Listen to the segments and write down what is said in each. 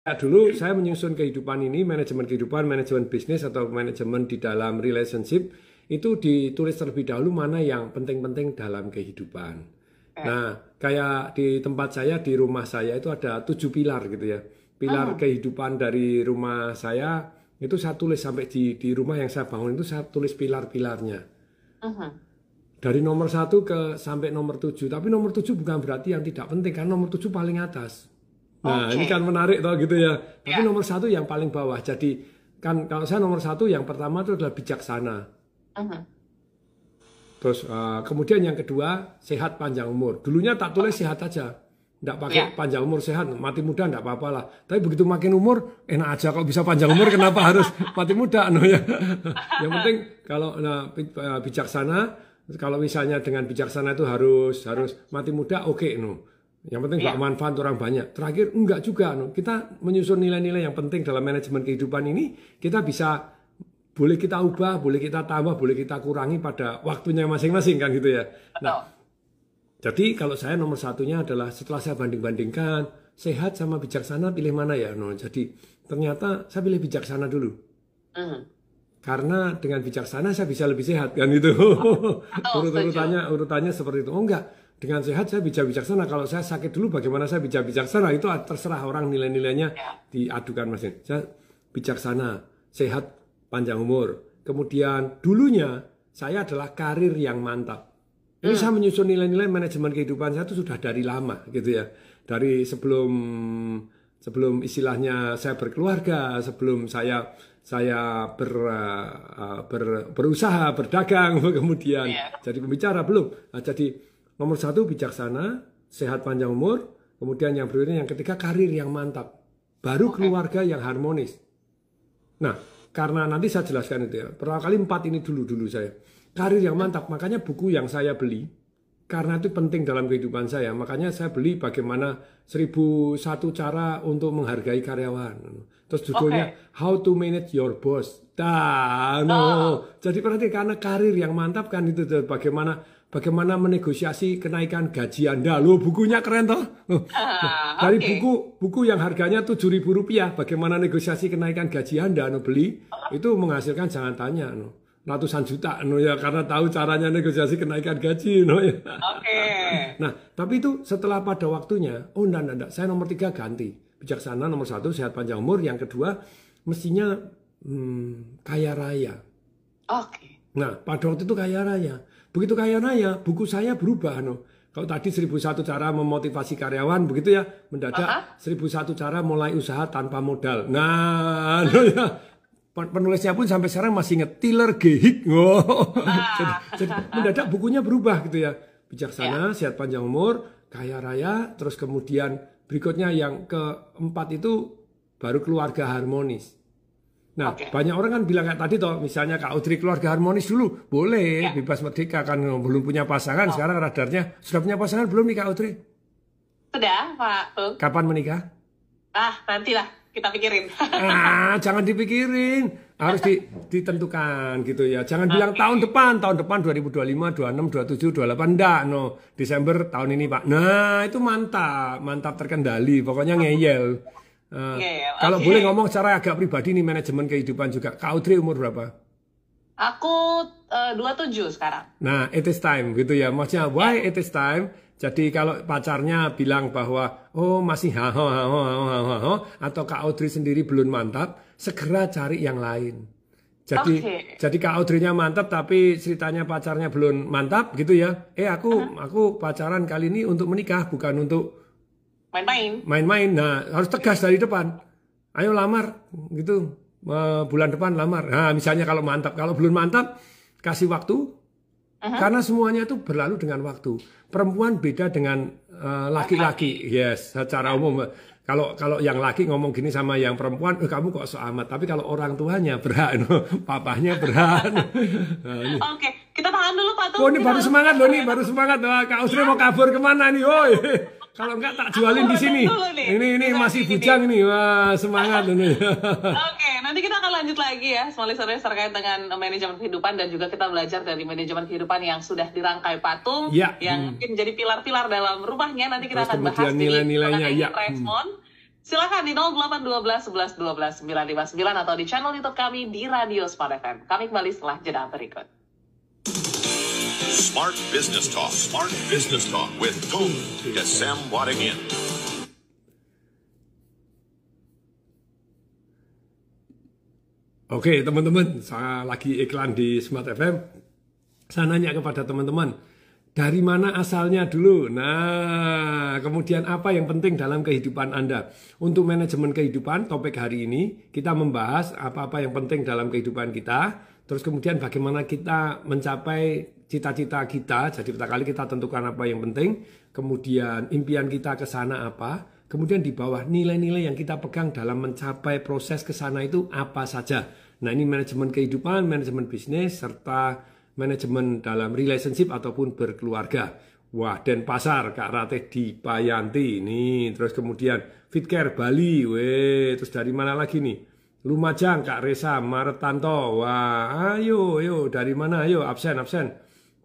Ya, dulu saya menyusun kehidupan ini, manajemen kehidupan, manajemen bisnis atau manajemen di dalam relationship itu ditulis terlebih dahulu mana yang penting-penting dalam kehidupan. Eh. Nah, kayak di tempat saya di rumah saya itu ada tujuh pilar gitu ya. Pilar oh. kehidupan dari rumah saya itu saya tulis sampai di di rumah yang saya bangun itu saya tulis pilar-pilarnya. Uh -huh. Dari nomor satu ke sampai nomor tujuh, tapi nomor tujuh bukan berarti yang tidak penting karena nomor tujuh paling atas. Nah, okay. ini kan menarik toh gitu ya. Tapi yeah. nomor satu yang paling bawah. Jadi kan kalau saya nomor satu yang pertama itu adalah bijaksana. Uh -huh. Terus uh, kemudian yang kedua sehat panjang umur. Dulunya tak tulis sehat aja, tidak pakai yeah. panjang umur sehat, mati muda tidak apa-apa lah. Tapi begitu makin umur enak aja kalau bisa panjang umur kenapa harus mati muda no ya. yang penting kalau nah, eh, bijaksana, kalau misalnya dengan bijaksana itu harus harus mati muda oke okay, no. Yang penting yeah. manfaat untuk orang banyak. Terakhir enggak juga, kita menyusun nilai-nilai yang penting dalam manajemen kehidupan ini, kita bisa boleh kita ubah, boleh kita tambah, boleh kita kurangi pada waktunya masing-masing kan gitu ya. Nah, jadi kalau saya nomor satunya adalah setelah saya banding-bandingkan sehat sama bijaksana pilih mana ya, no. Jadi ternyata saya pilih bijaksana dulu. Uh Karena dengan bijaksana saya bisa lebih sehat kan gitu. Oh, urut urutannya urutannya seperti itu. Oh enggak, dengan sehat saya bijak bijaksana. Kalau saya sakit dulu bagaimana saya bijak bijaksana itu terserah orang nilai-nilainya ya. diadukan Mas. Saya bijaksana, sehat, panjang umur. Kemudian dulunya saya adalah karir yang mantap. Ini hmm. saya menyusun nilai-nilai manajemen kehidupan saya itu sudah dari lama gitu ya. Dari sebelum sebelum istilahnya saya berkeluarga, sebelum saya saya ber, eh, ber berusaha berdagang kemudian ya. jadi pembicara belum. Nah, jadi Nomor satu bijaksana, sehat panjang umur. Kemudian yang berikutnya yang ketiga karir yang mantap. Baru okay. keluarga yang harmonis. Nah, karena nanti saya jelaskan itu ya. Pertama kali empat ini dulu-dulu saya. Karir yang mantap, makanya buku yang saya beli, karena itu penting dalam kehidupan saya. Makanya saya beli bagaimana 1001 cara untuk menghargai karyawan. Terus judulnya okay. How to Manage Your Boss. Nah, no. Ah. Jadi perhatikan karena karir yang mantap kan itu bagaimana bagaimana menegosiasi kenaikan gaji Anda. Loh, bukunya keren toh? Ah, dari okay. buku buku yang harganya rp rupiah, bagaimana negosiasi kenaikan gaji Anda no, anu, beli, itu menghasilkan jangan tanya no. Anu, ratusan juta no, anu, ya karena tahu caranya negosiasi kenaikan gaji no, ya. Okay. Nah, tapi itu setelah pada waktunya, oh enggak, enggak, enggak. saya nomor tiga ganti. Bijaksana nomor satu, sehat panjang umur. Yang kedua, mestinya hmm, kaya raya. Oke. Okay. Nah, pada waktu itu kaya raya Begitu kaya raya, buku saya berubah, no. Kalau tadi 1001 cara memotivasi karyawan begitu ya, mendadak uh -huh. 1001 cara mulai usaha tanpa modal. Nah, no, ya. penulisnya pun sampai sekarang masih inget Tiller Gehik. Oh. Ah. jadi, jadi mendadak bukunya berubah gitu ya. Bijaksana, yeah. sehat panjang umur, kaya raya, terus kemudian berikutnya yang keempat itu baru keluarga harmonis. Nah, okay. banyak orang kan bilang kayak tadi toh, misalnya Kak Audrey keluarga harmonis dulu, boleh yeah. bebas merdeka kan belum punya pasangan, oh. sekarang radarnya sudah punya pasangan belum nih Kak Audrey? Sudah, Pak Tung. Kapan menikah? Ah, nantilah kita pikirin. ah, jangan dipikirin, harus di, ditentukan gitu ya. Jangan okay. bilang tahun depan, tahun depan 2025, 26, 27, 28 enggak, no. Desember tahun ini, Pak. Nah, itu mantap, mantap terkendali, pokoknya ngeyel. Uh, eh, yeah, okay. Iya, kalau boleh ngomong secara agak pribadi nih manajemen kehidupan juga. Kak Audrey umur berapa? Aku eh, uh, 27 sekarang. Nah, it is time gitu ya. Maksudnya iya. why yeah. it is time? Jadi kalau pacarnya bilang bahwa oh masih ha ha ha ha ha ha atau Kak Audrey sendiri belum mantap, segera cari yang lain. Jadi okay. jadi Kak Audrey-nya mantap tapi ceritanya pacarnya belum mantap gitu ya. Eh aku uh -huh. aku pacaran kali ini untuk menikah bukan untuk main-main main-main nah harus tegas dari depan ayo lamar gitu bulan depan lamar nah misalnya kalau mantap kalau belum mantap kasih waktu Uh-huh. Karena semuanya itu berlalu dengan waktu. Perempuan beda dengan eh, laki-laki, uh, yes, secara umum. Kalau kalau yang laki ngomong gini sama yang perempuan, eh, kamu kok so amat. Tapi kalau orang tuanya berhak, no. papahnya berhak. No. Oke, okay. kita tahan dulu Pak Tung. Oh, ini baru semangat loh ini, baru semangat. Wah, Kak Usri ya. mau kabur kemana nih? Oi. Kalau enggak tak jualin di sini. Ini ini masih bujang ini. Wah, semangat ini. Oke, nanti kita akan lanjut lagi ya. Small listeners terkait dengan manajemen kehidupan dan juga kita belajar dari manajemen kehidupan yang sudah dirangkai patung ya. yang hmm. mungkin jadi pilar-pilar dalam rumahnya. Nanti kita Terus akan bahas nilai-nilainya ya. Respon. Hmm. Silakan di 0812 11 12 959 atau di channel YouTube kami di Radio Smart FM. Kami kembali setelah jeda berikut. Smart Business Talk. Smart Business Talk with Tung Desem Wadingin. Oke teman-teman, saya lagi iklan di Smart FM. Saya nanya kepada teman-teman, dari mana asalnya dulu? Nah, kemudian apa yang penting dalam kehidupan Anda? Untuk manajemen kehidupan, topik hari ini kita membahas apa-apa yang penting dalam kehidupan kita. Terus kemudian bagaimana kita mencapai cita-cita kita, jadi pertama kali kita tentukan apa yang penting, kemudian impian kita ke sana apa, kemudian di bawah nilai-nilai yang kita pegang dalam mencapai proses ke sana itu apa saja. Nah ini manajemen kehidupan, manajemen bisnis, serta manajemen dalam relationship ataupun berkeluarga. Wah, Denpasar, Kak Ratih di Payanti ini, terus kemudian Fitcare Bali, weh, terus dari mana lagi nih? Lumajang, Kak Resa, Maretanto, wah, ayo, ayo, dari mana, ayo, absen, absen.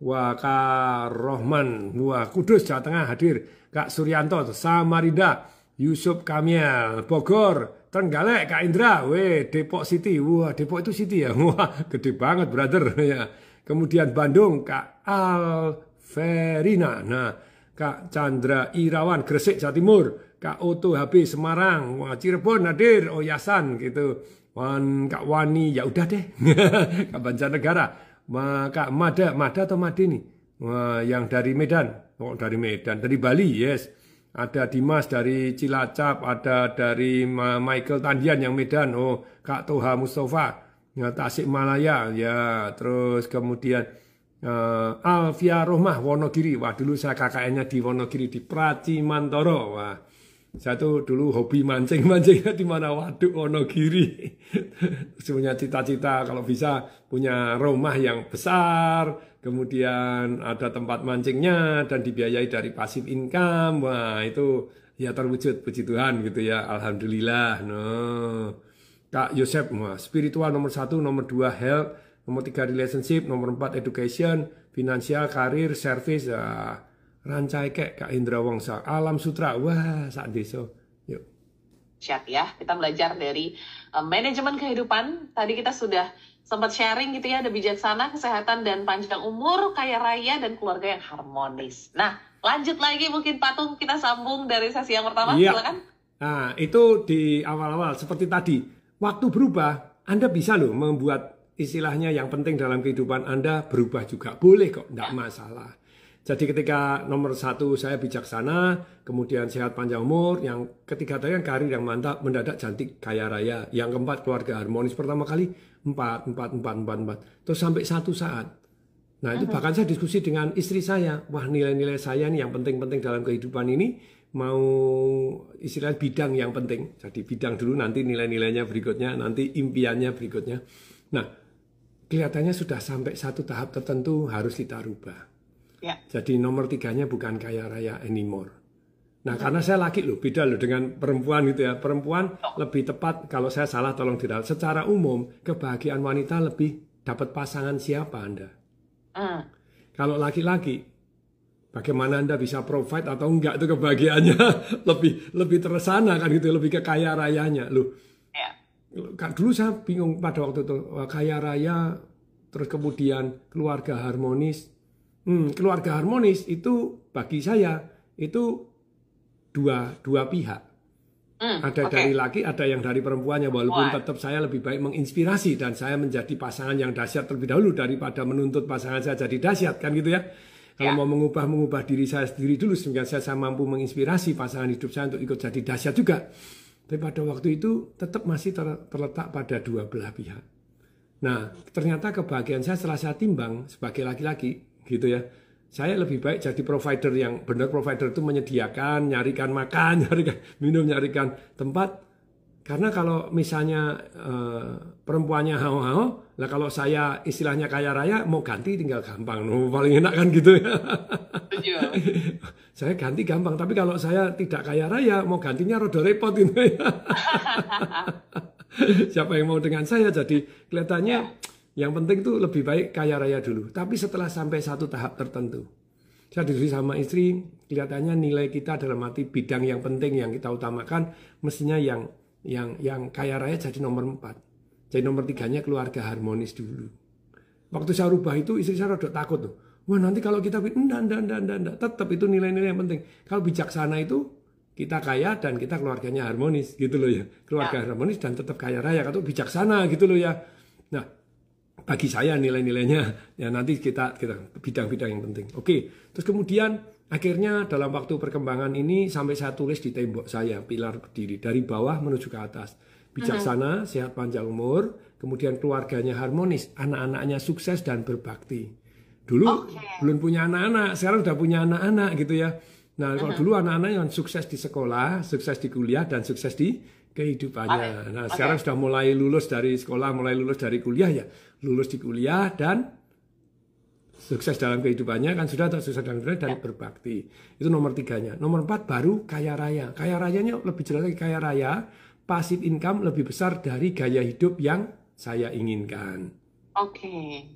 Wah Kak Rohman, wah Kudus Jawa Tengah hadir, Kak Suryanto, Samarinda, Yusuf Kamil, Bogor, Tenggalek Kak Indra, weh Depok City, wah Depok itu City ya, wah gede banget brother ya. Kemudian Bandung, Kak Alverina, nah Kak Chandra Irawan, Gresik, Jawa Timur, Kak Oto HP Semarang, wah Cirebon hadir, Oyasan oh, gitu. Wan Kak Wani, ya udah deh, Kak Banjarnegara maka Mada, Mada atau Madini yang dari Medan, oh dari Medan, dari Bali, yes. Ada Dimas dari Cilacap, ada dari Michael Tandian yang Medan, oh Kak Toha Mustafa, ya, Tasik Malaya, ya terus kemudian uh, eh, Alfia Rohmah Wonogiri, wah dulu saya KKN-nya di Wonogiri di Pratimantoro, wah saya tuh dulu hobi mancing, mancingnya di mana waduk Onogiri. Punya cita-cita kalau bisa punya rumah yang besar, kemudian ada tempat mancingnya dan dibiayai dari pasif income. Wah, itu ya terwujud puji Tuhan gitu ya. Alhamdulillah. No. Kak Yosep, wah, spiritual nomor satu, nomor dua health, nomor tiga relationship, nomor empat education, finansial, karir, service. ah rancai kek Kak Indra Wongsa Alam Sutra wah saat deso yuk Siap ya kita belajar dari uh, manajemen kehidupan tadi kita sudah sempat sharing gitu ya ada bijaksana kesehatan dan panjang umur kaya raya dan keluarga yang harmonis nah lanjut lagi mungkin patung kita sambung dari sesi yang pertama ya. silakan nah itu di awal-awal seperti tadi waktu berubah anda bisa loh membuat istilahnya yang penting dalam kehidupan anda berubah juga boleh kok tidak ya. masalah jadi ketika nomor satu saya bijaksana, kemudian sehat panjang umur, yang ketiga tadi kan karir yang mantap, mendadak cantik kaya raya, yang keempat keluarga harmonis pertama kali empat empat empat empat empat, terus sampai satu saat. Nah itu mhm. bahkan saya diskusi dengan istri saya, wah nilai-nilai saya nih yang penting-penting dalam kehidupan ini mau istilah bidang yang penting. Jadi bidang dulu nanti nilai-nilainya berikutnya, nanti impiannya berikutnya. Nah, kelihatannya sudah sampai satu tahap tertentu harus kita rubah. Ya. Jadi nomor tiganya bukan kaya raya anymore. Nah, karena saya laki loh, beda loh dengan perempuan gitu ya. Perempuan oh. lebih tepat kalau saya salah tolong tidak. Secara umum kebahagiaan wanita lebih dapat pasangan siapa Anda? Mm. Kalau laki-laki bagaimana Anda bisa provide atau enggak itu kebahagiaannya lebih lebih tersana kan gitu, ya, lebih ke kaya rayanya. Loh. Yeah. Dulu saya bingung pada waktu itu eh, kaya raya terus kemudian keluarga harmonis Hmm, keluarga harmonis itu bagi saya itu dua dua pihak. Hmm, ada okay. dari laki, ada yang dari perempuannya. Walaupun What? tetap saya lebih baik menginspirasi dan saya menjadi pasangan yang dahsyat terlebih dahulu daripada menuntut pasangan saya jadi dahsyat kan gitu ya. Kalau ya. mau mengubah mengubah diri saya sendiri dulu sehingga saya, saya mampu menginspirasi pasangan hidup saya untuk ikut jadi dahsyat juga. Tapi pada waktu itu tetap masih ter, terletak pada dua belah pihak. Nah, ternyata kebahagiaan saya setelah saya timbang sebagai laki-laki gitu ya saya lebih baik jadi provider yang benar provider itu menyediakan nyarikan makan nyarikan minum nyarikan tempat karena kalau misalnya e, perempuannya hao-hao lah kalau saya istilahnya kaya raya mau ganti tinggal gampang no, paling enak kan gitu ya saya ganti gampang tapi kalau saya tidak kaya raya mau gantinya rada repot itu ya. siapa yang mau dengan saya jadi kelihatannya ya. Yang penting itu lebih baik kaya raya dulu. Tapi setelah sampai satu tahap tertentu, saya diri sama istri, kelihatannya nilai kita dalam arti bidang yang penting yang kita utamakan, mestinya yang yang yang kaya raya jadi nomor empat. Jadi nomor tiganya keluarga harmonis dulu. Waktu saya rubah itu istri saya rada takut tuh. Wah nanti kalau kita enggak, enggak, enggak, enggak, enggak. Tetap itu nilai-nilai yang penting. Kalau bijaksana itu kita kaya dan kita keluarganya harmonis gitu loh ya. Keluarga ya. harmonis dan tetap kaya raya atau bijaksana gitu loh ya. Nah, bagi saya nilai-nilainya ya nanti kita kita bidang-bidang yang penting. Oke, terus kemudian akhirnya dalam waktu perkembangan ini sampai saya tulis di tembok saya pilar berdiri dari bawah menuju ke atas bijaksana, uh -huh. sehat panjang umur, kemudian keluarganya harmonis, anak-anaknya sukses dan berbakti. Dulu okay. belum punya anak-anak, sekarang sudah punya anak-anak gitu ya. Nah, kalau uh -huh. dulu anak-anak yang sukses di sekolah, sukses di kuliah, dan sukses di kehidupannya. Okay. Nah, okay. sekarang sudah mulai lulus dari sekolah, mulai lulus dari kuliah ya, lulus di kuliah dan sukses dalam kehidupannya kan sudah sukses dalam kehidupannya dan yeah. berbakti itu nomor tiganya nomor empat baru kaya raya kaya rayanya lebih jelas lagi kaya raya pasif income lebih besar dari gaya hidup yang saya inginkan oke okay.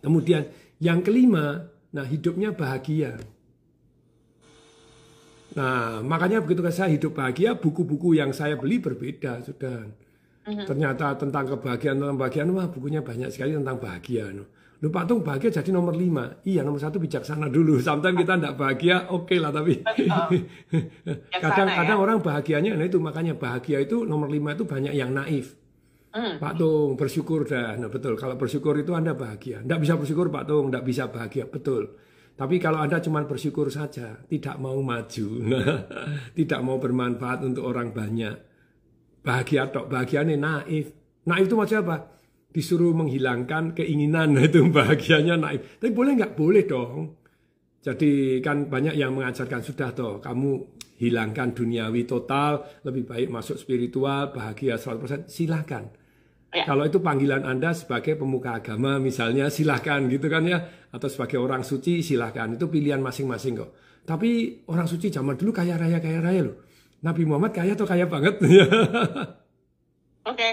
kemudian yang kelima nah hidupnya bahagia Nah, makanya begitu saya hidup bahagia, buku-buku yang saya beli berbeda sudah. Uh-huh. Ternyata tentang kebahagiaan tentang kebahagiaan, wah bukunya banyak sekali tentang bahagia. Lupa Tung bahagia jadi nomor lima. Iya nomor satu bijaksana dulu. Sometimes kita tidak bahagia, oke okay lah tapi kadang-kadang ya? orang bahagianya nah itu makanya bahagia itu nomor lima itu banyak yang naif. Hmm. Pak Tung bersyukur dah, nah betul. Kalau bersyukur itu anda bahagia. Tidak bisa bersyukur Pak Tung, tidak bisa bahagia, betul. Tapi kalau Anda cuma bersyukur saja, tidak mau maju, tidak mau bermanfaat untuk orang banyak, bahagia tok, bahagianya naif. Naif itu maksudnya apa? Disuruh menghilangkan keinginan itu bahagianya naif. Tapi boleh nggak? Boleh dong. Jadi kan banyak yang mengajarkan sudah toh kamu hilangkan duniawi total, lebih baik masuk spiritual, bahagia 100%. silahkan. Ya. Kalau itu panggilan Anda sebagai pemuka agama misalnya silahkan gitu kan ya atau sebagai orang suci silahkan itu pilihan masing-masing kok. Tapi orang suci zaman dulu kaya raya kaya raya loh. Nabi Muhammad kaya atau kaya banget. Oke. okay.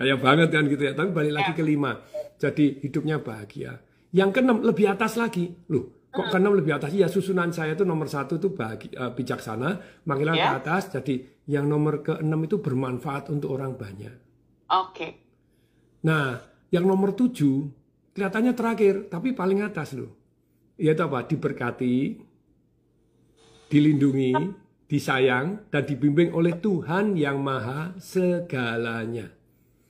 Kaya banget kan gitu ya. Tapi balik lagi ya. ke lima. Jadi hidupnya bahagia. Yang keenam lebih atas lagi. Loh, kok hmm. keenam lebih atas? Ya susunan saya itu nomor satu itu bahagia, eh, bijaksana, Manggilan ya. ke atas. Jadi yang nomor keenam itu bermanfaat untuk orang banyak. Oke. Okay. Nah, yang nomor tujuh kelihatannya terakhir, tapi paling atas loh. Yaitu apa? Diberkati, dilindungi, disayang, dan dibimbing oleh Tuhan yang maha segalanya.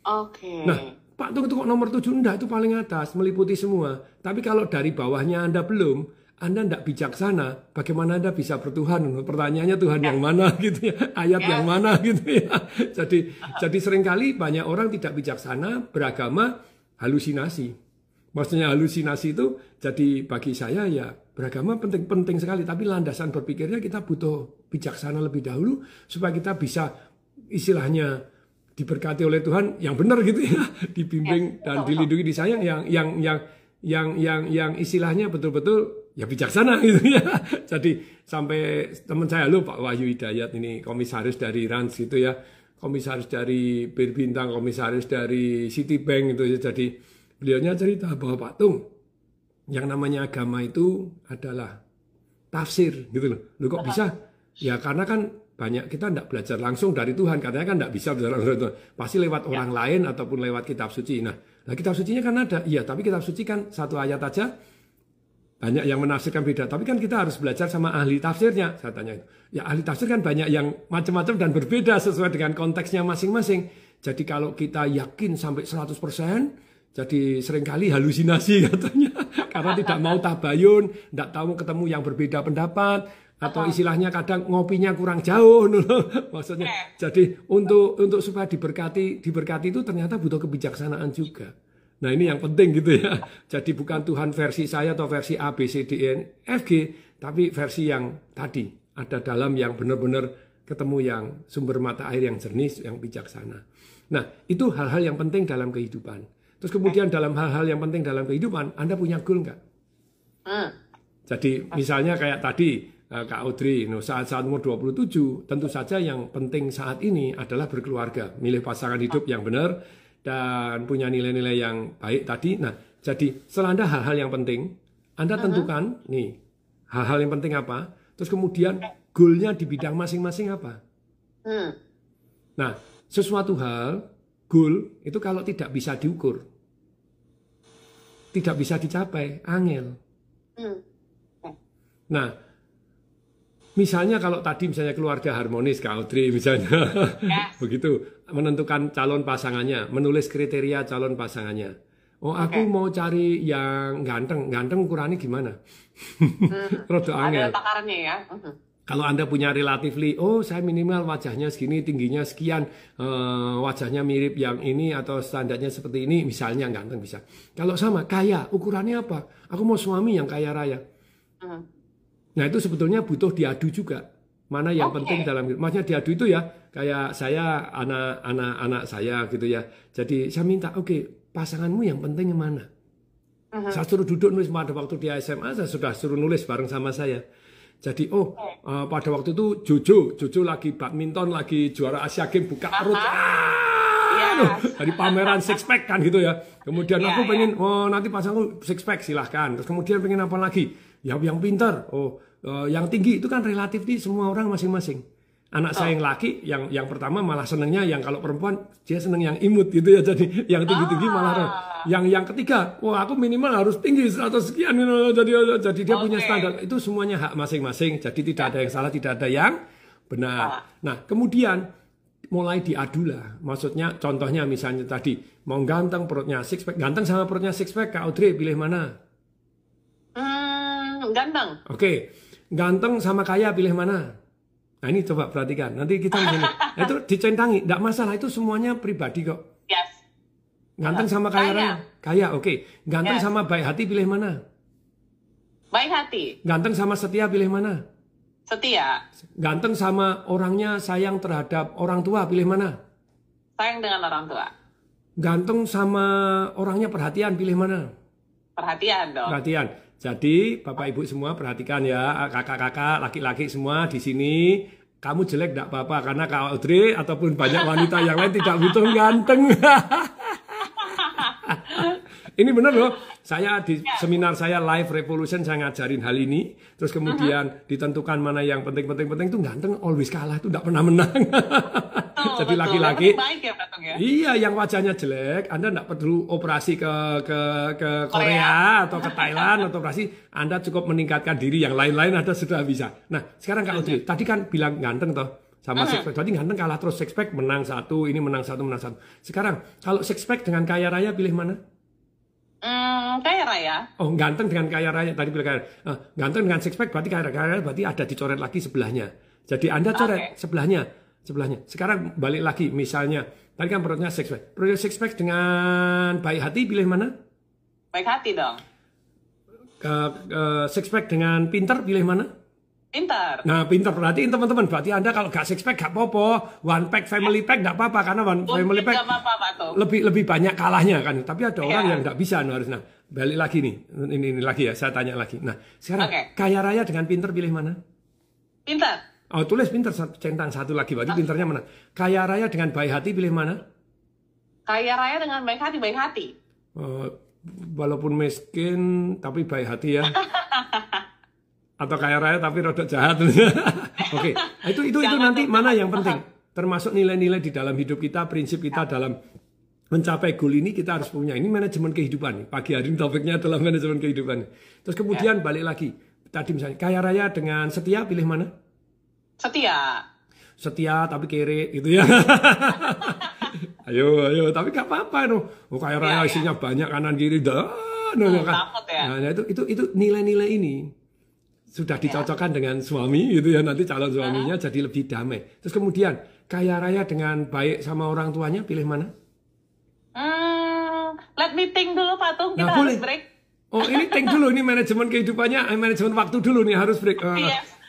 Oke. Okay. Nah, Pak, tunggu, tunggu nomor tujuh enggak itu paling atas, meliputi semua. Tapi kalau dari bawahnya Anda belum, anda tidak bijaksana, bagaimana Anda bisa bertuhan? Pertanyaannya Tuhan yang mana gitu ya, ayat yang ya. mana gitu ya. Jadi jadi seringkali banyak orang tidak bijaksana beragama halusinasi. Maksudnya halusinasi itu jadi bagi saya ya beragama penting-penting sekali, tapi landasan berpikirnya kita butuh bijaksana lebih dahulu supaya kita bisa istilahnya diberkati oleh Tuhan yang benar gitu ya, dibimbing ya, dan dilindungi disayang yang yang yang yang yang yang istilahnya betul-betul ya bijaksana gitu ya. Jadi sampai teman saya lu Pak Wahyu Hidayat ini komisaris dari Rans gitu ya, komisaris dari Bir Bintang, komisaris dari Citibank itu ya. Jadi beliaunya cerita bahwa Pak Tung yang namanya agama itu adalah tafsir gitu loh. Lu kok bisa? Ya karena kan banyak kita tidak belajar langsung dari Tuhan katanya kan tidak bisa belajar langsung dari Tuhan pasti lewat ya. orang lain ataupun lewat kitab suci nah, nah kitab sucinya kan ada iya tapi kitab suci kan satu ayat aja banyak yang menafsirkan beda. Tapi kan kita harus belajar sama ahli tafsirnya. Saya tanya itu. Ya ahli tafsir kan banyak yang macam-macam dan berbeda sesuai dengan konteksnya masing-masing. Jadi kalau kita yakin sampai 100%, jadi seringkali halusinasi katanya. Karena tidak mau tabayun, tidak tahu ketemu yang berbeda pendapat, atau istilahnya kadang ngopinya kurang jauh maksudnya. Jadi untuk untuk supaya diberkati diberkati itu ternyata butuh kebijaksanaan juga. Nah ini yang penting gitu ya. Jadi bukan Tuhan versi saya atau versi A, B, C, D, E, F, G. Tapi versi yang tadi. Ada dalam yang benar-benar ketemu yang sumber mata air yang jernih, yang bijaksana. Nah itu hal-hal yang penting dalam kehidupan. Terus kemudian dalam hal-hal yang penting dalam kehidupan, Anda punya goal nggak? Hmm. Jadi misalnya kayak tadi eh, Kak Audrey, saat-saat umur 27, tentu saja yang penting saat ini adalah berkeluarga. Milih pasangan hidup yang benar, dan punya nilai-nilai yang baik tadi. Nah, jadi Anda hal-hal yang penting, Anda tentukan uh -huh. nih hal-hal yang penting apa, terus kemudian goalnya di bidang masing-masing apa. Hmm. Nah, sesuatu hal goal itu kalau tidak bisa diukur, tidak bisa dicapai, angel. Hmm. Eh. Nah, misalnya kalau tadi misalnya keluarga harmonis, Kak misalnya, ya. begitu menentukan calon pasangannya, menulis kriteria calon pasangannya. Oh, aku mau cari yang ganteng. Ganteng ukurannya gimana? Hmm. Rodo angel. Ada takarannya ya. Uh-huh. Kalau Anda punya relatively oh saya minimal wajahnya segini, tingginya sekian, uh, wajahnya mirip yang ini atau standarnya seperti ini, misalnya ganteng bisa. Kalau sama, kaya, ukurannya apa? Aku mau suami yang kaya raya. Uh-huh. Nah itu sebetulnya butuh diadu juga mana yang okay. penting dalam hidup. Maksudnya diadu itu ya, kayak saya anak-anak anak saya gitu ya. Jadi saya minta, oke okay, pasanganmu yang penting yang mana? Uh-huh. Saya suruh duduk nulis pada waktu di SMA, saya sudah suruh nulis bareng sama saya. Jadi oh okay. uh, eh, pada waktu itu Jojo, Jojo lagi badminton lagi juara Asia Games buka perut. Uh-huh. Iya. Yeah. dari pameran six pack kan gitu ya. Kemudian yeah, aku iya. pengen yeah. oh nanti pasangku six pack silahkan. Terus kemudian pengen apa lagi? ya yang pintar oh uh, yang tinggi itu kan relatif di semua orang masing-masing anak oh. saya yang laki yang yang pertama malah senengnya yang kalau perempuan dia seneng yang imut gitu ya jadi yang tinggi-tinggi ah. malah yang yang ketiga wah aku minimal harus tinggi atau sekian gitu jadi jadi dia okay. punya standar itu semuanya hak masing-masing jadi tidak ada yang salah tidak ada yang benar ah. nah kemudian mulai diadulah maksudnya contohnya misalnya tadi mau ganteng perutnya six pack ganteng sama perutnya six pack kak Audrey pilih mana ganteng. Oke, okay. ganteng sama kaya pilih mana? Nah ini coba perhatikan. Nanti kita nah, itu dicentangi, tidak masalah. Itu semuanya pribadi kok. Yes. Ganteng sama kaya, kaya. Kaya, oke. Okay. Ganteng yes. sama baik hati pilih mana? Baik hati. Ganteng sama setia pilih mana? Setia. Ganteng sama orangnya sayang terhadap orang tua pilih mana? Sayang dengan orang tua. Ganteng sama orangnya perhatian pilih mana? Perhatian dong. Perhatian. Jadi Bapak Ibu semua perhatikan ya, kakak-kakak, laki-laki semua di sini kamu jelek tidak apa-apa karena Kak Audrey ataupun banyak wanita yang lain tidak butuh ganteng. Ini benar loh. Saya di ya. seminar saya Live Revolution saya ngajarin hal ini, terus kemudian uh-huh. ditentukan mana yang penting-penting penting itu ganteng always kalah itu tidak pernah menang. Betul, Jadi laki-laki ya, ya? Iya, yang wajahnya jelek, Anda tidak perlu operasi ke ke ke Korea, Korea atau ke Thailand atau operasi, Anda cukup meningkatkan diri yang lain-lain Anda sudah bisa. Nah, sekarang kalau Audrey, tadi kan bilang ganteng toh sama uh-huh. sixpack ganteng kalah terus sixpack menang satu, ini menang satu, menang satu. Sekarang kalau sixpack dengan kaya raya pilih mana? Hmm, kaya raya. Oh, ganteng dengan kaya raya tadi bilang kaya. Uh, ganteng dengan six pack berarti kaya raya berarti ada dicoret lagi sebelahnya. Jadi Anda coret okay. sebelahnya, sebelahnya. Sekarang balik lagi misalnya tadi kan perutnya six pack. Perut six pack dengan baik hati pilih mana? Baik hati dong. Uh, uh, six pack dengan pinter pilih mana? Pintar. Nah, pintar berarti teman-teman, berarti Anda kalau gak six pack gak popo, one pack family pack gak apa-apa karena one Mungkin family pack apa -apa, lebih lebih banyak kalahnya kan. Tapi ada iya. orang yeah. yang gak bisa nah, harus nah. Balik lagi nih. Ini, ini lagi ya, saya tanya lagi. Nah, sekarang okay. kaya raya dengan pintar pilih mana? Pintar. Oh, tulis pintar centang satu lagi. Berarti ah. pintarnya mana? Kaya raya dengan baik hati pilih mana? Kaya raya dengan baik hati, baik hati. Uh, walaupun miskin tapi baik hati ya. atau kaya raya tapi roda jahat. Oke, okay. itu itu itu nanti mana yang penting. Termasuk nilai-nilai di dalam hidup kita, prinsip kita iya. dalam mencapai goal ini kita harus punya. Ini manajemen kehidupan. Pagi hari ini topiknya adalah manajemen kehidupan. Terus kemudian iya. balik lagi. Tadi misalnya kaya raya dengan setia pilih mana? Setia. Setia tapi kere gitu ya. ayo ayo tapi gak apa-apa no. Oh, kaya raya iya, isinya banyak kanan kiri dah. No, oh, no, kan. ya. Nah, nah, itu itu itu nilai-nilai ini sudah ya. dicocokkan ya. dengan suami gitu ya nanti calon suaminya jadi lebih damai. Terus kemudian kaya raya dengan baik sama orang tuanya pilih mana? Hmm, let me think dulu patung nah, kita nah, harus boleh. break. Oh ini think dulu, ini manajemen kehidupannya, eh, manajemen waktu dulu nih harus break. Uh,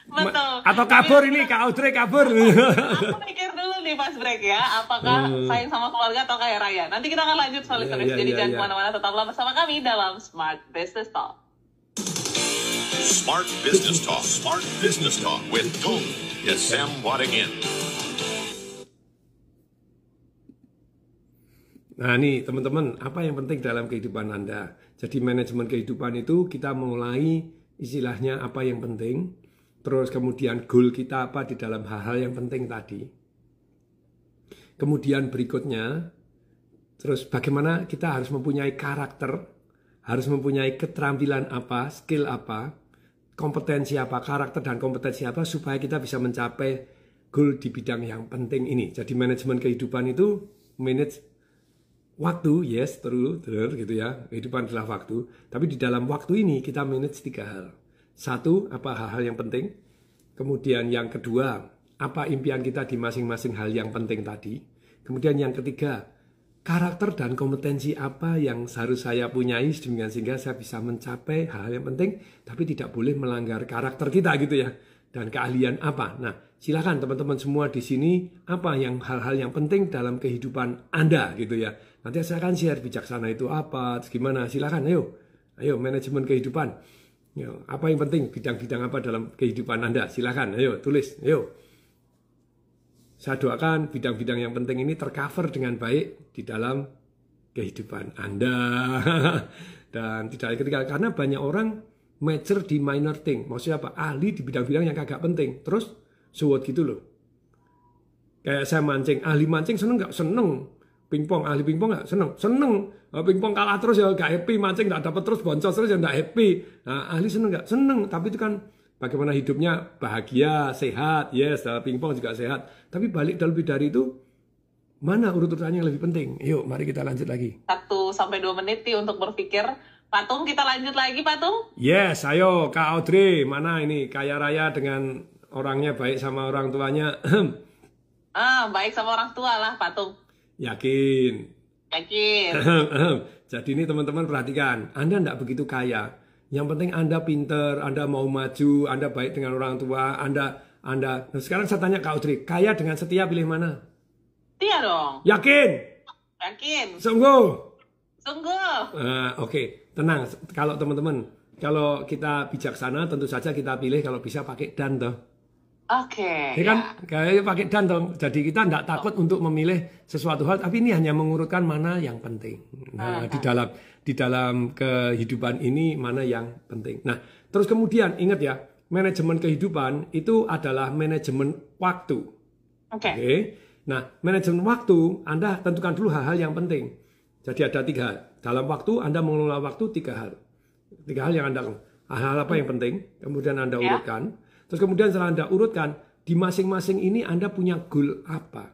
betul. Atau kabur ini, Kak Audrey kabur. Aku mikir dulu nih pas break ya, apakah uh, sayang sama keluarga atau kaya raya. Nanti kita akan lanjut soal yeah, yeah, iya, Jadi yeah, jangan yeah. kemana-mana, tetaplah bersama kami dalam Smart Business Talk. Smart Business Talk. Smart Business Talk with Tung Sam again. Nah nih teman-teman, apa yang penting dalam kehidupan Anda? Jadi manajemen kehidupan itu kita mulai istilahnya apa yang penting, terus kemudian goal kita apa di dalam hal-hal yang penting tadi. Kemudian berikutnya, terus bagaimana kita harus mempunyai karakter, harus mempunyai keterampilan apa, skill apa, kompetensi apa, karakter dan kompetensi apa supaya kita bisa mencapai goal di bidang yang penting ini. Jadi manajemen kehidupan itu manage waktu, yes, terus terus gitu ya. Kehidupan adalah waktu, tapi di dalam waktu ini kita manage tiga hal. Satu, apa hal-hal yang penting? Kemudian yang kedua, apa impian kita di masing-masing hal yang penting tadi? Kemudian yang ketiga, karakter dan kompetensi apa yang harus saya punyai demikian sehingga saya bisa mencapai hal-hal yang penting tapi tidak boleh melanggar karakter kita gitu ya dan keahlian apa. Nah, silakan teman-teman semua di sini apa yang hal-hal yang penting dalam kehidupan Anda gitu ya. Nanti saya akan share bijaksana itu apa, gimana. Silakan ayo. Ayo manajemen kehidupan. Ayo, apa yang penting bidang-bidang apa dalam kehidupan Anda? Silakan ayo tulis. Ayo. Saya doakan bidang-bidang yang penting ini tercover dengan baik di dalam kehidupan Anda. Dan tidak ketika karena banyak orang major di minor thing, maksudnya apa? Ahli di bidang-bidang yang kagak penting. Terus suwot gitu loh. Kayak saya mancing, ahli mancing seneng nggak? Seneng. Pingpong, ahli pingpong nggak? Seneng. Seneng. Oh, pingpong kalah terus ya nggak happy, mancing nggak dapat terus, boncos terus ya nggak happy. Nah, ahli seneng nggak? Seneng. Tapi itu kan bagaimana hidupnya bahagia, sehat, yes, dalam pingpong juga sehat. Tapi balik dan lebih dari itu, mana urut-urutannya yang lebih penting? Yuk, mari kita lanjut lagi. Satu sampai dua menit sih untuk berpikir. Patung, kita lanjut lagi, Patung. Yes, ayo Kak Audrey, mana ini kaya raya dengan orangnya baik sama orang tuanya? ah, baik sama orang tua lah, Patung. Yakin. Yakin. Jadi ini teman-teman perhatikan, Anda tidak begitu kaya yang penting Anda pinter, Anda mau maju, Anda baik dengan orang tua, Anda Anda. Nah, sekarang saya tanya Kak Audrey, kaya dengan setia pilih mana? Setia dong. Yakin? Yakin. Sungguh. Sungguh. Uh, oke, okay. tenang. Kalau teman-teman, kalau kita bijaksana tentu saja kita pilih kalau bisa pakai dan toh. Oke. Okay, ya kan, Ya. kayak pakai dan Jadi kita tidak takut oh. untuk memilih sesuatu hal, tapi ini hanya mengurutkan mana yang penting. Nah, uh di dalam di dalam kehidupan ini mana yang penting. Nah, terus kemudian ingat ya, manajemen kehidupan itu adalah manajemen waktu. Oke. Okay. Okay? Nah, manajemen waktu Anda tentukan dulu hal-hal yang penting. Jadi ada tiga hal. Dalam waktu Anda mengelola waktu tiga hal. Tiga hal yang Anda hal-hal apa yang penting, kemudian Anda yeah. urutkan. Terus kemudian setelah Anda urutkan, di masing-masing ini Anda punya goal apa?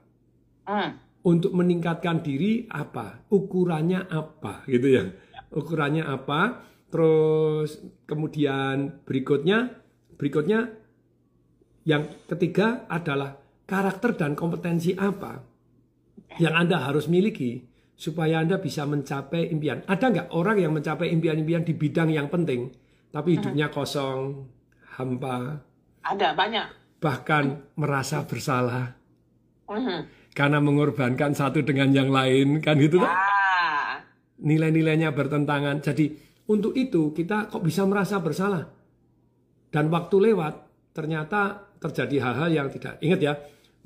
Mm. Untuk meningkatkan diri apa? Ukurannya apa? Gitu ya ukurannya apa, terus kemudian berikutnya, berikutnya yang ketiga adalah karakter dan kompetensi apa yang Anda harus miliki supaya Anda bisa mencapai impian. Ada nggak orang yang mencapai impian-impian di bidang yang penting, tapi hidupnya kosong, hampa? Ada banyak. Bahkan merasa bersalah. Mhm. Karena mengorbankan satu dengan yang lain, kan gitu? Ah nilai-nilainya bertentangan. Jadi untuk itu kita kok bisa merasa bersalah. Dan waktu lewat ternyata terjadi hal-hal yang tidak. Ingat ya,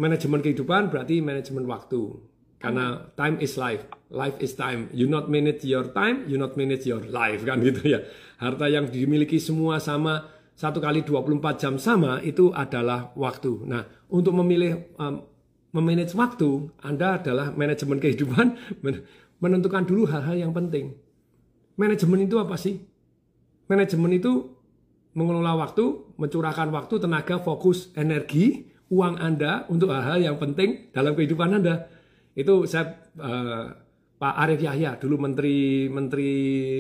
manajemen kehidupan berarti manajemen waktu. Karena time is life, life is time. You not manage your time, you not manage your life kan gitu ya. Harta yang dimiliki semua sama satu kali 24 jam sama itu adalah waktu. Nah, untuk memilih um, memanage waktu, Anda adalah manajemen kehidupan, menentukan dulu hal-hal yang penting. Manajemen itu apa sih? Manajemen itu mengelola waktu, mencurahkan waktu, tenaga, fokus, energi, uang Anda untuk hal-hal yang penting dalam kehidupan Anda. Itu saya uh, Pak Arief Yahya dulu menteri menteri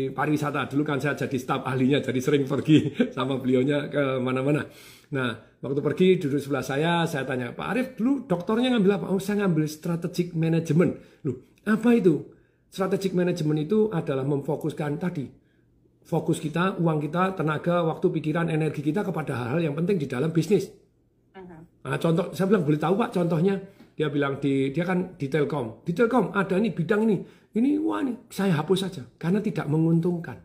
pariwisata dulu kan saya jadi staf ahlinya jadi sering pergi sama beliaunya ke mana-mana. Nah waktu pergi duduk sebelah saya saya tanya Pak Arief dulu dokternya ngambil apa? Oh saya ngambil strategic management. Loh apa itu? strategic management itu adalah memfokuskan tadi fokus kita, uang kita, tenaga, waktu, pikiran, energi kita kepada hal-hal yang penting di dalam bisnis. Uh-huh. Nah, contoh, saya bilang boleh tahu pak contohnya? Dia bilang di dia kan di Telkom, di Telkom ada nih bidang ini, ini wah nih saya hapus saja karena tidak menguntungkan.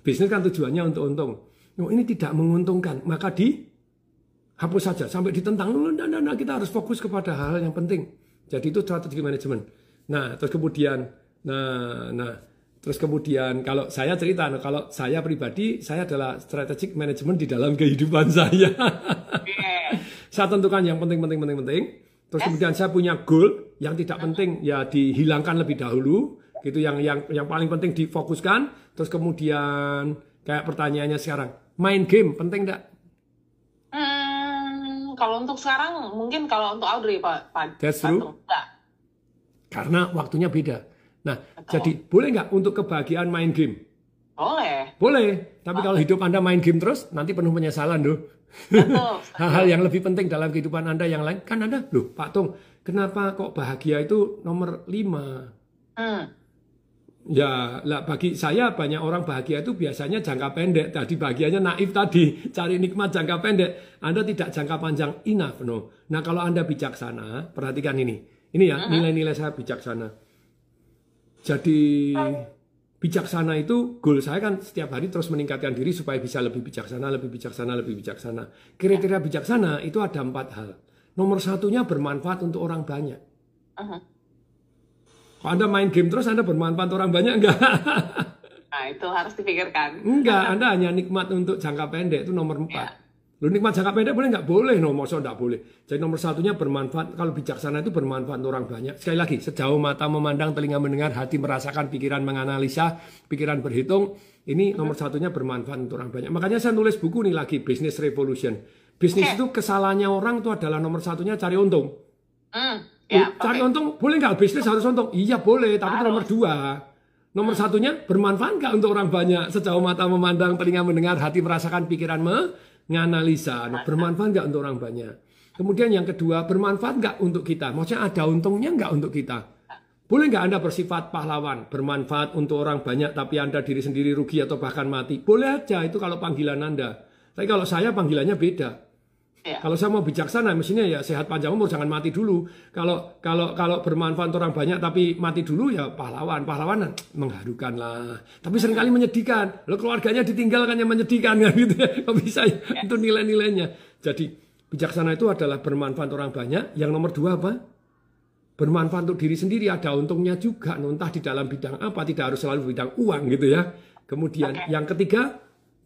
Bisnis kan tujuannya untuk untung. Oh, ini tidak menguntungkan, maka di hapus saja sampai ditentang. Nah, nah, nah, kita harus fokus kepada hal, -hal yang penting. Jadi itu strategi manajemen. Nah, terus kemudian Nah, nah, terus kemudian kalau saya cerita, nah, kalau saya pribadi, saya adalah strategic management di dalam kehidupan saya. yeah. saya tentukan yang penting-penting, penting-penting. Terus kemudian saya punya goal yang tidak penting ya dihilangkan lebih dahulu, gitu. Yang yang yang paling penting difokuskan. Terus kemudian kayak pertanyaannya sekarang, main game penting tidak? Hmm, kalau untuk sekarang mungkin kalau untuk Audrey Pak, Pak That's Karena waktunya beda Nah, Betul. jadi boleh nggak untuk kebahagiaan main game? Boleh. Boleh. Tapi kalau hidup Anda main game terus, nanti penuh penyesalan loh. Hal-hal yang lebih penting dalam kehidupan Anda yang lain. Kan Anda, loh Pak Tung, kenapa kok bahagia itu nomor lima Hmm. Ya, lah bagi saya banyak orang bahagia itu biasanya jangka pendek. Tadi bahagianya naif tadi, cari nikmat jangka pendek. Anda tidak jangka panjang, enough no. Nah, kalau Anda bijaksana, perhatikan ini. Ini ya, hmm. nilai-nilai saya bijaksana jadi bijaksana itu goal saya kan setiap hari terus meningkatkan diri supaya bisa lebih bijaksana, lebih bijaksana, lebih bijaksana. Kriteria bijaksana itu ada empat hal. Nomor satunya bermanfaat untuk orang banyak. Uh -huh. Kalau Anda main game terus Anda bermanfaat untuk orang banyak enggak? Nah, itu harus dipikirkan. Enggak, Anda hanya nikmat untuk jangka pendek itu nomor empat. Yeah. Lu nikmat jangka pendek boleh nggak? Boleh, no, masa nggak boleh. Jadi nomor satunya bermanfaat. Kalau bijaksana itu bermanfaat untuk orang banyak. Sekali lagi, sejauh mata memandang, telinga mendengar, hati merasakan, pikiran menganalisa, pikiran berhitung. Ini nomor satunya bermanfaat untuk orang banyak. Makanya saya nulis buku nih lagi, Business Revolution. Bisnis okay. itu kesalahannya orang itu adalah nomor satunya cari untung. Mm, yeah, cari untung, boleh nggak? Bisnis harus untung. Iya boleh, tapi harus. nomor dua. Nomor satunya bermanfaat nggak untuk orang banyak? Sejauh mata memandang, telinga mendengar, hati merasakan, pikiran me nganalisa, anu, bermanfaat nggak untuk orang banyak. Kemudian yang kedua, bermanfaat nggak untuk kita? Maksudnya ada untungnya nggak untuk kita? Boleh nggak Anda bersifat pahlawan, bermanfaat untuk orang banyak, tapi Anda diri sendiri rugi atau bahkan mati? Boleh aja, itu kalau panggilan Anda. Tapi kalau saya panggilannya beda. Iya. Kalau saya mau bijaksana, mestinya ya sehat panjang umur, jangan mati dulu. Kalau kalau kalau bermanfaat untuk orang banyak tapi mati dulu ya pahlawan, pahlawan nah, mengharukan lah. Tapi seringkali menyedihkan. Lo keluarganya ditinggalkan yang menyedihkan kan gitu. ya. bisa ya. itu iya. nilai-nilainya. Jadi bijaksana itu adalah bermanfaat untuk orang banyak. Yang nomor dua apa? Bermanfaat untuk diri sendiri ada untungnya juga. Nah, entah di dalam bidang apa, tidak harus selalu bidang uang gitu ya. Kemudian okay. yang ketiga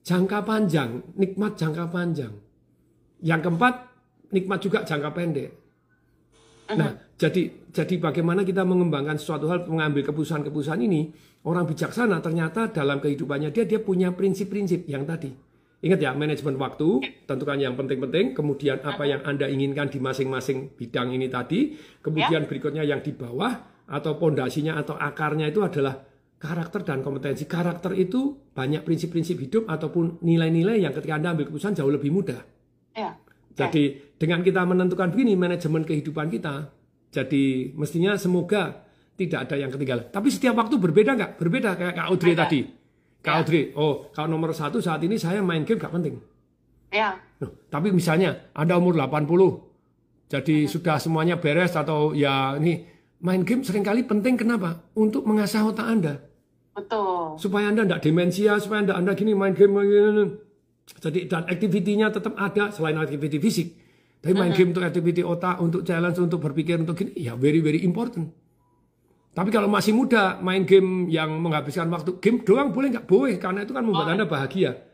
jangka panjang, nikmat jangka panjang yang keempat, nikmat juga jangka pendek. Nah, jadi jadi bagaimana kita mengembangkan suatu hal mengambil keputusan-keputusan ini, orang bijaksana ternyata dalam kehidupannya dia dia punya prinsip-prinsip yang tadi. Ingat ya, manajemen waktu, ya. tentukan yang penting-penting, kemudian apa yang Anda inginkan di masing-masing bidang ini tadi, kemudian ya. berikutnya yang di bawah atau pondasinya atau akarnya itu adalah karakter dan kompetensi. Karakter itu banyak prinsip-prinsip hidup ataupun nilai-nilai yang ketika Anda ambil keputusan jauh lebih mudah. Ya, ya. Jadi dengan kita menentukan begini manajemen kehidupan kita, jadi mestinya semoga tidak ada yang ketinggalan. Tapi setiap waktu berbeda nggak? Berbeda kayak Kak Audrey ada. tadi. Kak ya. Audrey, oh kalau nomor satu saat ini saya main game nggak penting. Ya. Nah, tapi misalnya ada umur 80, jadi ya. sudah semuanya beres atau ya ini main game seringkali penting kenapa? Untuk mengasah otak Anda. Betul. Supaya Anda tidak demensia, supaya Anda, anda gini main game. Gini, gini. Jadi dan aktivitinya tetap ada selain aktiviti fisik. Tapi main uh-huh. game untuk aktiviti otak, untuk challenge, untuk berpikir, untuk gini, ya very very important. Tapi kalau masih muda, main game yang menghabiskan waktu, game doang boleh nggak? Boleh, karena itu kan membuat oh. Anda bahagia.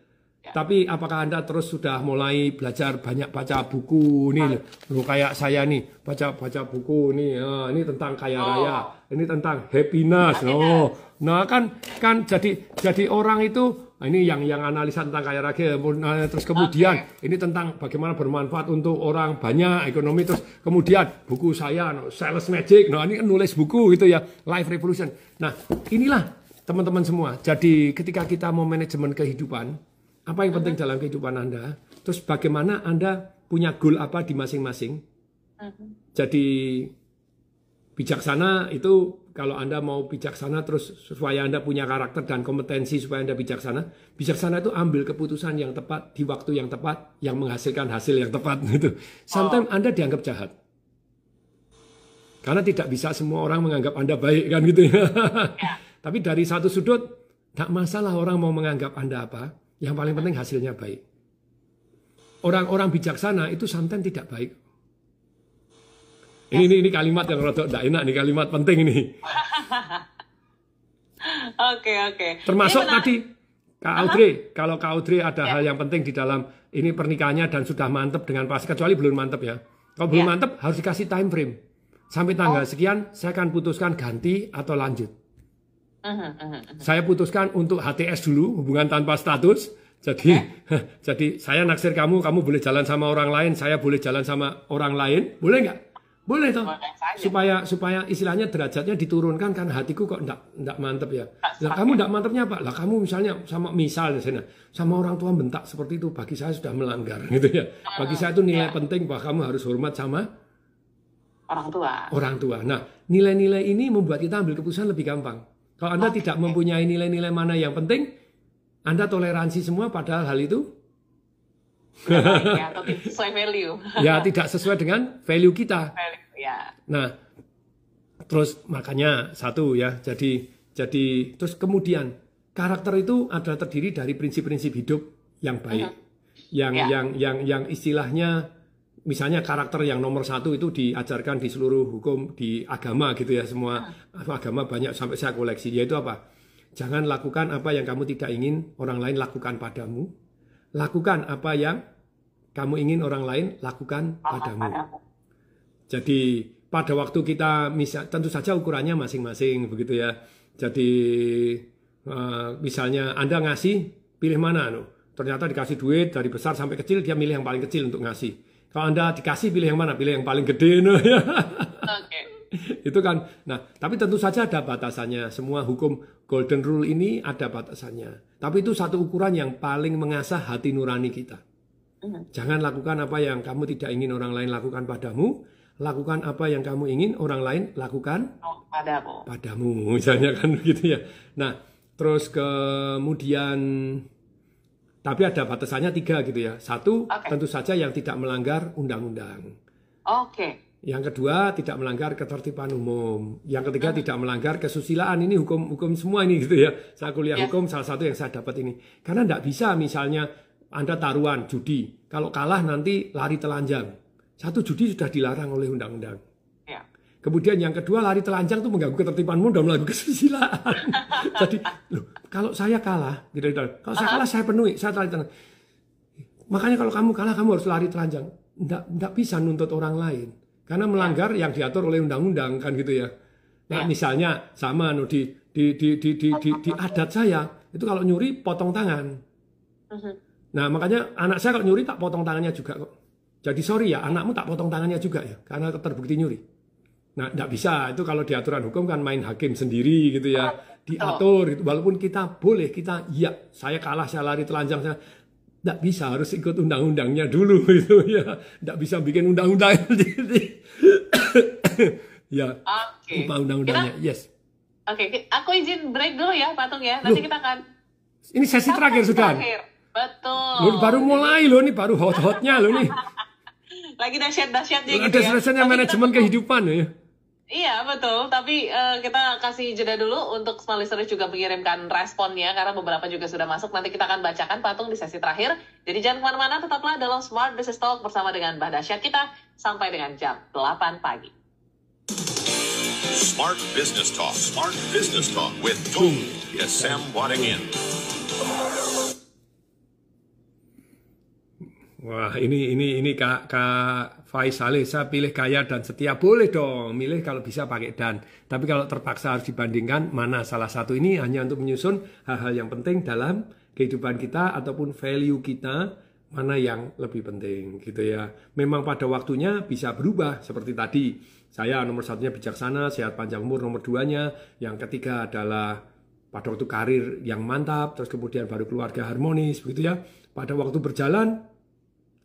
Ya. Tapi apakah Anda terus sudah mulai belajar banyak baca buku nih loh kayak saya nih baca baca buku nih oh, ini tentang kaya oh. raya ini tentang happiness oh nah kan kan jadi jadi orang itu ah, ini yang yang analisa tentang kaya raya ah, terus kemudian okay. ini tentang bagaimana bermanfaat untuk orang banyak ekonomi terus kemudian buku saya no, sales magic nah ini kan nulis buku gitu ya life revolution nah inilah teman-teman semua jadi ketika kita mau manajemen kehidupan apa yang penting uh -huh. dalam kehidupan Anda? Terus bagaimana Anda punya goal apa di masing-masing? Uh mhm. -huh. Jadi bijaksana itu kalau Anda mau bijaksana terus supaya Anda punya karakter dan kompetensi supaya Anda bijaksana. Bijaksana itu ambil keputusan yang tepat di waktu yang tepat yang menghasilkan hasil yang tepat gitu. Sometimes oh. Anda dianggap jahat. Karena tidak bisa semua orang menganggap Anda baik kan gitu ya. ya. Tapi dari satu sudut, tak masalah orang mau menganggap Anda apa. Yang paling penting hasilnya baik. Orang-orang bijaksana itu santan tidak baik. Ini, ini, ini kalimat yang rotok tidak enak nih kalimat penting ini. Oke oke. Termasuk tadi Kak Audrey, kalau Kak Audrey ada ya. hal yang penting di dalam ini pernikahannya dan sudah mantep dengan pas kecuali belum mantep ya. Kalau belum ya. mantep harus dikasih time frame sampai tanggal oh. sekian saya akan putuskan ganti atau lanjut. Saya putuskan untuk HTS dulu, hubungan tanpa status. Jadi, eh? jadi saya naksir kamu, kamu boleh jalan sama orang lain, saya boleh jalan sama orang lain, boleh nggak? Boleh toh. Supaya supaya istilahnya derajatnya diturunkan kan hatiku kok enggak enggak mantep ya. Lah kamu enggak mantepnya apa? Lah kamu misalnya sama misalnya sana sama orang tua bentak seperti itu bagi saya sudah melanggar gitu ya. Bagi saya itu nilai ya. penting bahwa kamu harus hormat sama orang tua. Orang tua. Nah, nilai-nilai ini membuat kita ambil keputusan lebih gampang. Kalau Anda okay. tidak mempunyai nilai-nilai mana yang penting, Anda toleransi semua padahal hal itu ya, value. ya, tidak sesuai dengan value kita. Value, ya. Nah, terus makanya satu ya, jadi jadi terus kemudian karakter itu adalah terdiri dari prinsip-prinsip hidup yang baik. Uh mm-hmm. -huh. Yang ya. yang yang yang istilahnya misalnya karakter yang nomor satu itu diajarkan di seluruh hukum di agama gitu ya semua hmm. agama banyak sampai saya koleksi itu apa jangan lakukan apa yang kamu tidak ingin orang lain lakukan padamu lakukan apa yang kamu ingin orang lain lakukan padamu jadi pada waktu kita misal tentu saja ukurannya masing-masing begitu ya jadi uh, misalnya anda ngasih pilih mana no? ternyata dikasih duit dari besar sampai kecil dia milih yang paling kecil untuk ngasih kalau Anda dikasih pilih yang mana? Pilih yang paling gede. No, ya. Okay. itu kan. Nah, tapi tentu saja ada batasannya. Semua hukum golden rule ini ada batasannya. Tapi itu satu ukuran yang paling mengasah hati nurani kita. Mm-hmm. Jangan lakukan apa yang kamu tidak ingin orang lain lakukan padamu. Lakukan apa yang kamu ingin orang lain lakukan oh, padamu. Padamu, misalnya kan begitu ya. Nah, terus kemudian tapi ada batasannya tiga gitu ya. Satu, okay. tentu saja yang tidak melanggar undang-undang. Oke. Okay. Yang kedua, tidak melanggar ketertiban umum. Yang ketiga, hmm. tidak melanggar kesusilaan. Ini hukum-hukum semua ini gitu ya. Saya kuliah yeah. hukum, salah satu yang saya dapat ini. Karena tidak bisa misalnya Anda taruhan, judi. Kalau kalah nanti lari telanjang. Satu judi sudah dilarang oleh undang-undang. Kemudian yang kedua lari telanjang itu mengganggu ketertibanmu dan mengganggu kesusilaan. Jadi, loh, kalau saya kalah, gitu, gitu. kalau saya kalah saya penuhi, saya lari telanjang. Makanya kalau kamu kalah kamu harus lari telanjang. Nggak, nggak bisa nuntut orang lain karena melanggar ya. yang diatur oleh undang-undang kan gitu ya. Nah, ya. misalnya sama no, di, di, di, di, di, di, di adat saya itu kalau nyuri potong tangan. Mhm. Nah, makanya anak saya kalau nyuri tak potong tangannya juga kok. Jadi sorry ya, anakmu tak potong tangannya juga ya, karena terbukti nyuri. Nah, tidak bisa. Itu kalau di aturan hukum kan main hakim sendiri gitu ya. Ah, Diatur gitu. Walaupun kita boleh, kita iya, saya kalah, saya lari telanjang, saya tidak bisa harus ikut undang-undangnya dulu gitu ya. Tidak bisa bikin undang-undang. ya. Okay. undang-undangnya. Yes. Oke, okay. aku izin break dulu ya, Patung ya. Nanti Loh, kita akan Ini sesi terakhir sudah. Betul. Loh, baru mulai loh nih, baru hot-hotnya loh nih. lagi dahsyat-dahsyatnya gitu ya. Ada dahsyatnya manajemen kehidupan ya. Iya betul, tapi uh, kita kasih jeda dulu untuk small listeners juga mengirimkan responnya karena beberapa juga sudah masuk. Nanti kita akan bacakan patung di sesi terakhir. Jadi jangan kemana-mana, tetaplah dalam Smart Business Talk bersama dengan Mbak Dasyat kita sampai dengan jam 8 pagi. Smart Business Talk, Smart Business Talk with Tung Sam Wadingin. Wah, ini ini ini Kak, Kak Faisal, saya pilih kaya dan setia. Boleh dong, milih kalau bisa pakai dan. Tapi kalau terpaksa harus dibandingkan, mana salah satu ini hanya untuk menyusun hal-hal yang penting dalam kehidupan kita ataupun value kita, mana yang lebih penting gitu ya. Memang pada waktunya bisa berubah seperti tadi. Saya nomor satunya bijaksana, sehat panjang umur, nomor duanya. Yang ketiga adalah pada waktu karir yang mantap, terus kemudian baru keluarga harmonis begitu ya. Pada waktu berjalan,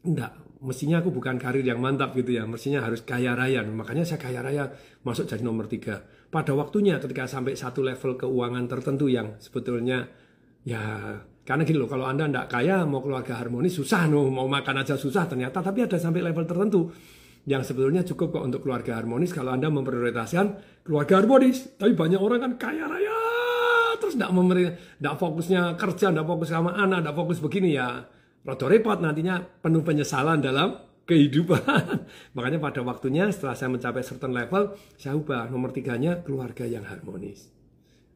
enggak mestinya aku bukan karir yang mantap gitu ya mestinya harus kaya raya makanya saya kaya raya masuk jadi nomor tiga pada waktunya ketika sampai satu level keuangan tertentu yang sebetulnya ya karena gini loh kalau anda enggak kaya mau keluarga harmonis susah no mau makan aja susah ternyata tapi ada sampai level tertentu yang sebetulnya cukup kok untuk keluarga harmonis kalau anda memprioritaskan keluarga harmonis tapi banyak orang kan kaya raya terus enggak memberi enggak fokusnya kerja enggak fokus sama anak enggak fokus begini ya rada repot nantinya penuh penyesalan dalam kehidupan. Makanya pada waktunya setelah saya mencapai certain level, saya ubah nomor tiganya keluarga yang harmonis.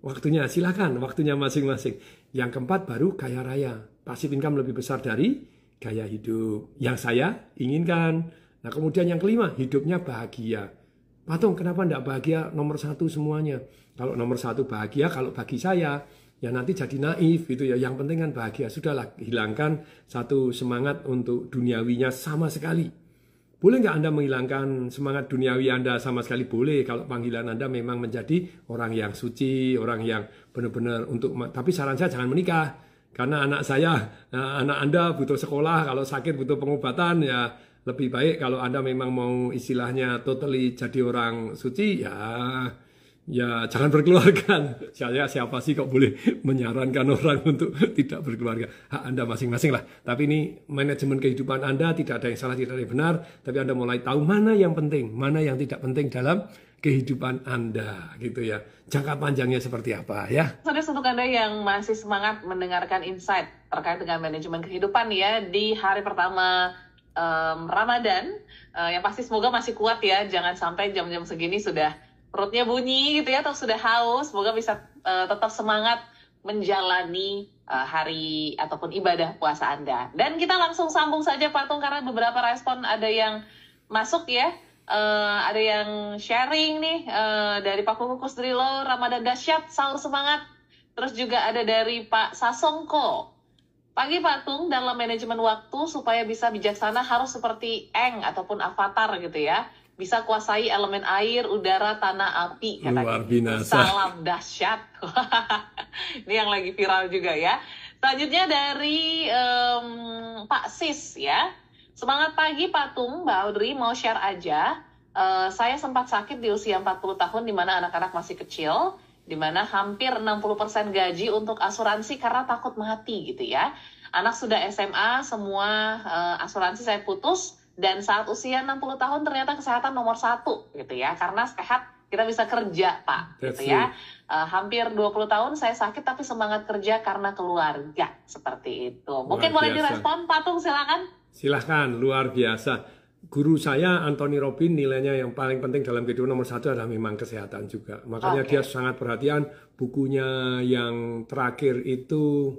Waktunya silahkan, waktunya masing-masing. Yang keempat baru kaya raya. Pasif income lebih besar dari gaya hidup yang saya inginkan. Nah kemudian yang kelima, hidupnya bahagia. Patung, kenapa tidak bahagia nomor satu semuanya? Kalau nomor satu bahagia, kalau bagi saya, ya nanti jadi naif gitu ya. Yang penting kan bahagia. Sudahlah hilangkan satu semangat untuk duniawinya sama sekali. Boleh nggak Anda menghilangkan semangat duniawi Anda sama sekali? Boleh kalau panggilan Anda memang menjadi orang yang suci, orang yang benar-benar untuk tapi saran saya jangan menikah. Karena anak saya, eh, anak Anda butuh sekolah, kalau sakit butuh pengobatan ya lebih baik kalau Anda memang mau istilahnya totally jadi orang suci ya ya jangan berkeluarga. Saya siapa sih kok boleh menyarankan orang untuk tidak berkeluarga? Hak Anda masing-masing lah. Tapi ini manajemen kehidupan Anda tidak ada yang salah, tidak ada yang benar, tapi Anda mulai tahu mana yang penting, mana yang tidak penting dalam kehidupan Anda gitu ya. Jangka panjangnya seperti apa ya? Sudah untuk Anda yang masih semangat mendengarkan insight terkait dengan manajemen kehidupan ya di hari pertama um, Ramadan, uh, eh, yang pasti semoga masih kuat ya, jangan sampai jam-jam segini sudah perutnya bunyi gitu ya atau sudah haus, semoga bisa uh, tetap semangat menjalani uh, hari ataupun ibadah puasa Anda. Dan kita langsung sambung saja Patung karena beberapa respon ada yang masuk ya. Uh, ada yang sharing nih uh, dari Pak Kukus Drilo, Ramadan Dasyat, sahur semangat. Terus juga ada dari Pak Sasongko. Pagi Patung dalam manajemen waktu supaya bisa bijaksana harus seperti Eng ataupun Avatar gitu ya bisa kuasai elemen air, udara, tanah, api. Luar binasa. Salam dahsyat. Ini yang lagi viral juga ya. Selanjutnya dari um, Pak Sis ya. Semangat pagi Pak Tung, Mbak Audrey mau share aja. Uh, saya sempat sakit di usia 40 tahun di mana anak-anak masih kecil, di mana hampir 60% gaji untuk asuransi karena takut mati gitu ya. Anak sudah SMA, semua uh, asuransi saya putus, dan saat usia 60 tahun ternyata kesehatan nomor satu gitu ya, karena sehat kita bisa kerja pak gitu That's gitu ya uh, hampir 20 tahun saya sakit tapi semangat kerja karena keluarga seperti itu mungkin boleh direspon direspon patung silakan silakan luar biasa guru saya Anthony Robin nilainya yang paling penting dalam kehidupan nomor satu adalah memang kesehatan juga makanya okay. dia sangat perhatian bukunya yang terakhir itu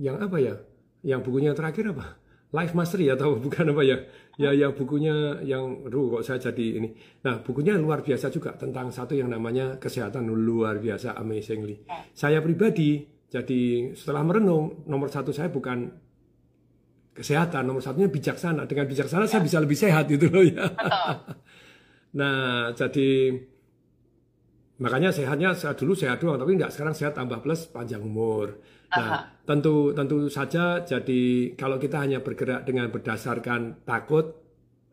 yang apa ya yang bukunya terakhir apa Life Mastery atau bukan apa ya ya ya bukunya yang aduh kok saya jadi ini nah bukunya luar biasa juga tentang satu yang namanya kesehatan luar biasa amazingly ya. saya pribadi jadi setelah merenung nomor satu saya bukan kesehatan nomor satunya bijaksana dengan bijaksana ya. saya bisa lebih sehat gitu loh ya nah jadi makanya sehatnya saya dulu sehat doang tapi enggak sekarang sehat tambah plus panjang umur Nah, tentu tentu saja jadi kalau kita hanya bergerak dengan berdasarkan takut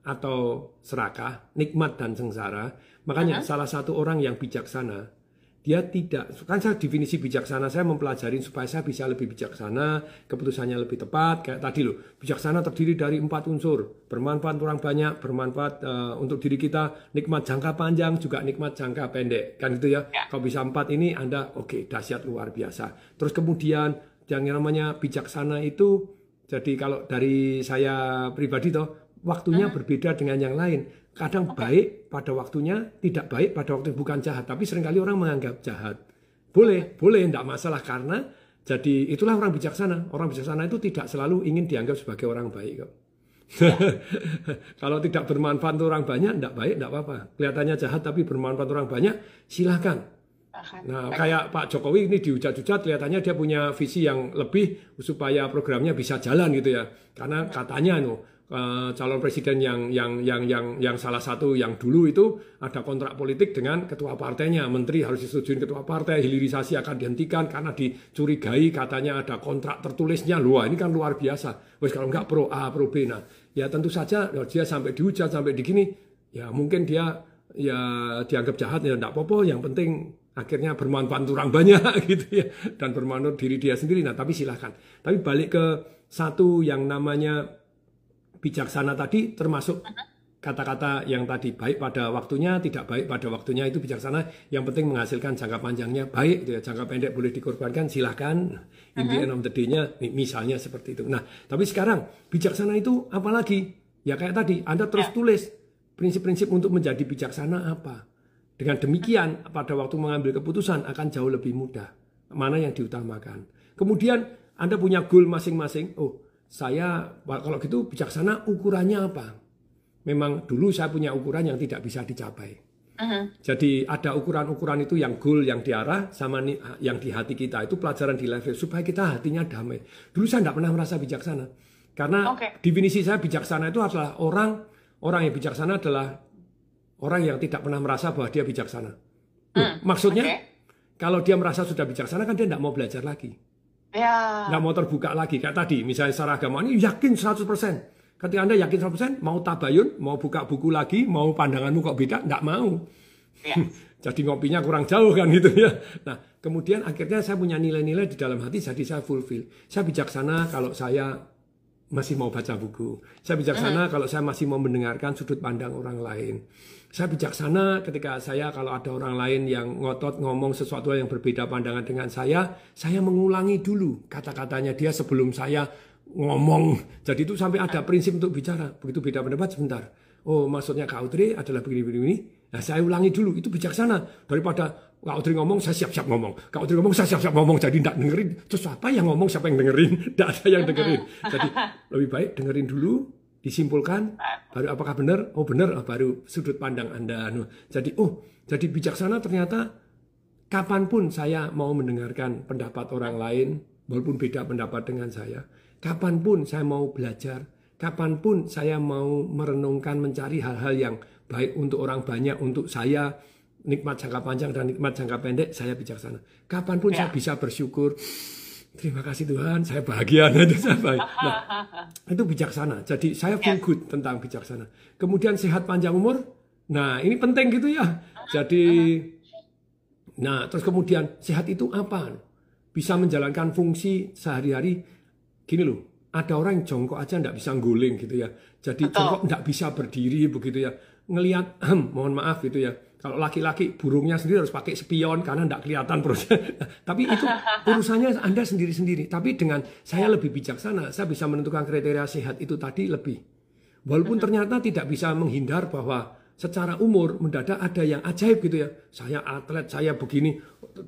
atau serakah, nikmat dan sengsara, makanya Aha. salah satu orang yang bijaksana dia tidak kan saya definisi bijaksana saya mempelajari supaya saya bisa lebih bijaksana keputusannya lebih tepat kayak tadi loh bijaksana terdiri dari empat unsur bermanfaat orang banyak bermanfaat uh, untuk diri kita nikmat jangka panjang juga nikmat jangka pendek kan gitu ya, ya. kalau bisa empat ini anda oke okay, dahsyat luar biasa terus kemudian yang namanya bijaksana itu jadi kalau dari saya pribadi toh waktunya hmm. berbeda dengan yang lain. Kadang okay. baik pada waktunya, tidak baik pada waktu bukan jahat. Tapi seringkali orang menganggap jahat. Boleh, boleh, tidak masalah karena jadi itulah orang bijaksana. Orang bijaksana itu tidak selalu ingin dianggap sebagai orang baik kok. Ya. Kalau tidak bermanfaat untuk orang banyak, tidak baik, tidak apa-apa. Kelihatannya jahat tapi bermanfaat untuk orang banyak, silahkan. Nah, kayak Pak Jokowi ini dihujat-hujat, kelihatannya dia punya visi yang lebih supaya programnya bisa jalan gitu ya. Karena katanya no, anu, Eh, calon presiden yang yang yang yang yang salah satu yang dulu itu ada kontrak politik dengan ketua partainya, menteri harus disetujui ketua partai, hilirisasi akan dihentikan karena dicurigai katanya ada kontrak tertulisnya. Luar ini kan luar biasa. Wes kalau nggak pro A, pro B. Nah, ya tentu saja dia sampai dihujat sampai di gini ya mungkin dia ya dianggap jahat ya tidak popo yang penting akhirnya bermanfaat untuk orang banyak gitu ya dan bermanfaat diri dia sendiri nah tapi silahkan tapi balik ke satu yang namanya bijaksana tadi termasuk kata-kata yang tadi baik pada waktunya, tidak baik pada waktunya itu bijaksana. Yang penting menghasilkan jangka panjangnya baik, gitu ya. jangka pendek boleh dikorbankan, silahkan. In the end of the day-nya misalnya seperti itu. Nah, tapi sekarang bijaksana itu apalagi? Ya kayak tadi, Anda terus ya. tulis prinsip-prinsip untuk menjadi bijaksana apa. Dengan demikian, pada waktu mengambil keputusan akan jauh lebih mudah. Mana yang diutamakan. Kemudian Anda punya goal masing-masing. Oh, saya kalau gitu bijaksana ukurannya apa? Memang dulu saya punya ukuran yang tidak bisa dicapai. Uh-huh. Jadi ada ukuran-ukuran itu yang goal yang diarah sama ah, yang di hati kita itu pelajaran di level supaya kita hatinya damai. Dulu saya tidak pernah merasa bijaksana karena okay. definisi saya bijaksana itu adalah orang orang yang bijaksana adalah orang yang tidak pernah merasa bahwa dia bijaksana. Hmm, maksudnya okay. kalau dia merasa sudah bijaksana kan dia tidak mau belajar lagi. Ya. Nggak mau terbuka lagi. Kayak tadi, misalnya secara agama ini yakin 100%. Ketika Anda yakin 100%, mau tabayun, mau buka buku lagi, mau pandanganmu kok beda, nggak mau. Ya. jadi ngopinya kurang jauh kan gitu ya. Nah, kemudian akhirnya saya punya nilai-nilai di dalam hati, jadi saya fulfill. Saya bijaksana kalau saya masih mau baca buku. Saya bijaksana mm kalau saya masih mau mendengarkan sudut pandang orang lain saya bijaksana ketika saya kalau ada orang lain yang ngotot ngomong sesuatu yang berbeda pandangan dengan saya, saya mengulangi dulu kata-katanya dia sebelum saya ngomong. Jadi itu sampai ada prinsip untuk bicara. Begitu beda pendapat sebentar. Oh, maksudnya Kak Audrey adalah begini-begini. Nah, saya ulangi dulu. Itu bijaksana. Daripada Kak Audrey ngomong, saya siap-siap ngomong. Kak Audrey ngomong, saya siap-siap ngomong. Jadi tidak dengerin. Terus apa yang ngomong, siapa yang dengerin? Tidak ada yang dengerin. Jadi lebih baik dengerin dulu, disimpulkan baru apakah benar oh benar oh, baru sudut pandang anda anu. jadi oh jadi bijaksana ternyata kapanpun saya mau mendengarkan pendapat orang lain walaupun beda pendapat dengan saya kapanpun saya mau belajar kapanpun saya mau merenungkan mencari hal-hal yang baik untuk orang banyak untuk saya nikmat jangka panjang dan nikmat jangka pendek saya bijaksana kapanpun ya. saya bisa bersyukur terima kasih Tuhan, saya bahagia. itu, saya baik. Nah, itu bijaksana. Jadi saya feel ya. good tentang bijaksana. Kemudian sehat panjang umur. Nah, ini penting gitu ya. Jadi, nah terus kemudian sehat itu apa? Bisa menjalankan fungsi sehari-hari. Gini loh, ada orang yang jongkok aja nggak bisa guling gitu ya. Jadi jongkok nggak bisa berdiri begitu ya. Ngelihat, mohon maaf gitu ya kalau laki-laki burungnya sendiri harus pakai spion karena tidak kelihatan proses. Tapi itu urusannya Anda sendiri-sendiri. Tapi dengan saya lebih bijaksana, saya bisa menentukan kriteria sehat itu tadi lebih. Walaupun ternyata tidak bisa menghindar bahwa secara umur mendadak ada yang ajaib gitu ya. Saya atlet, saya begini,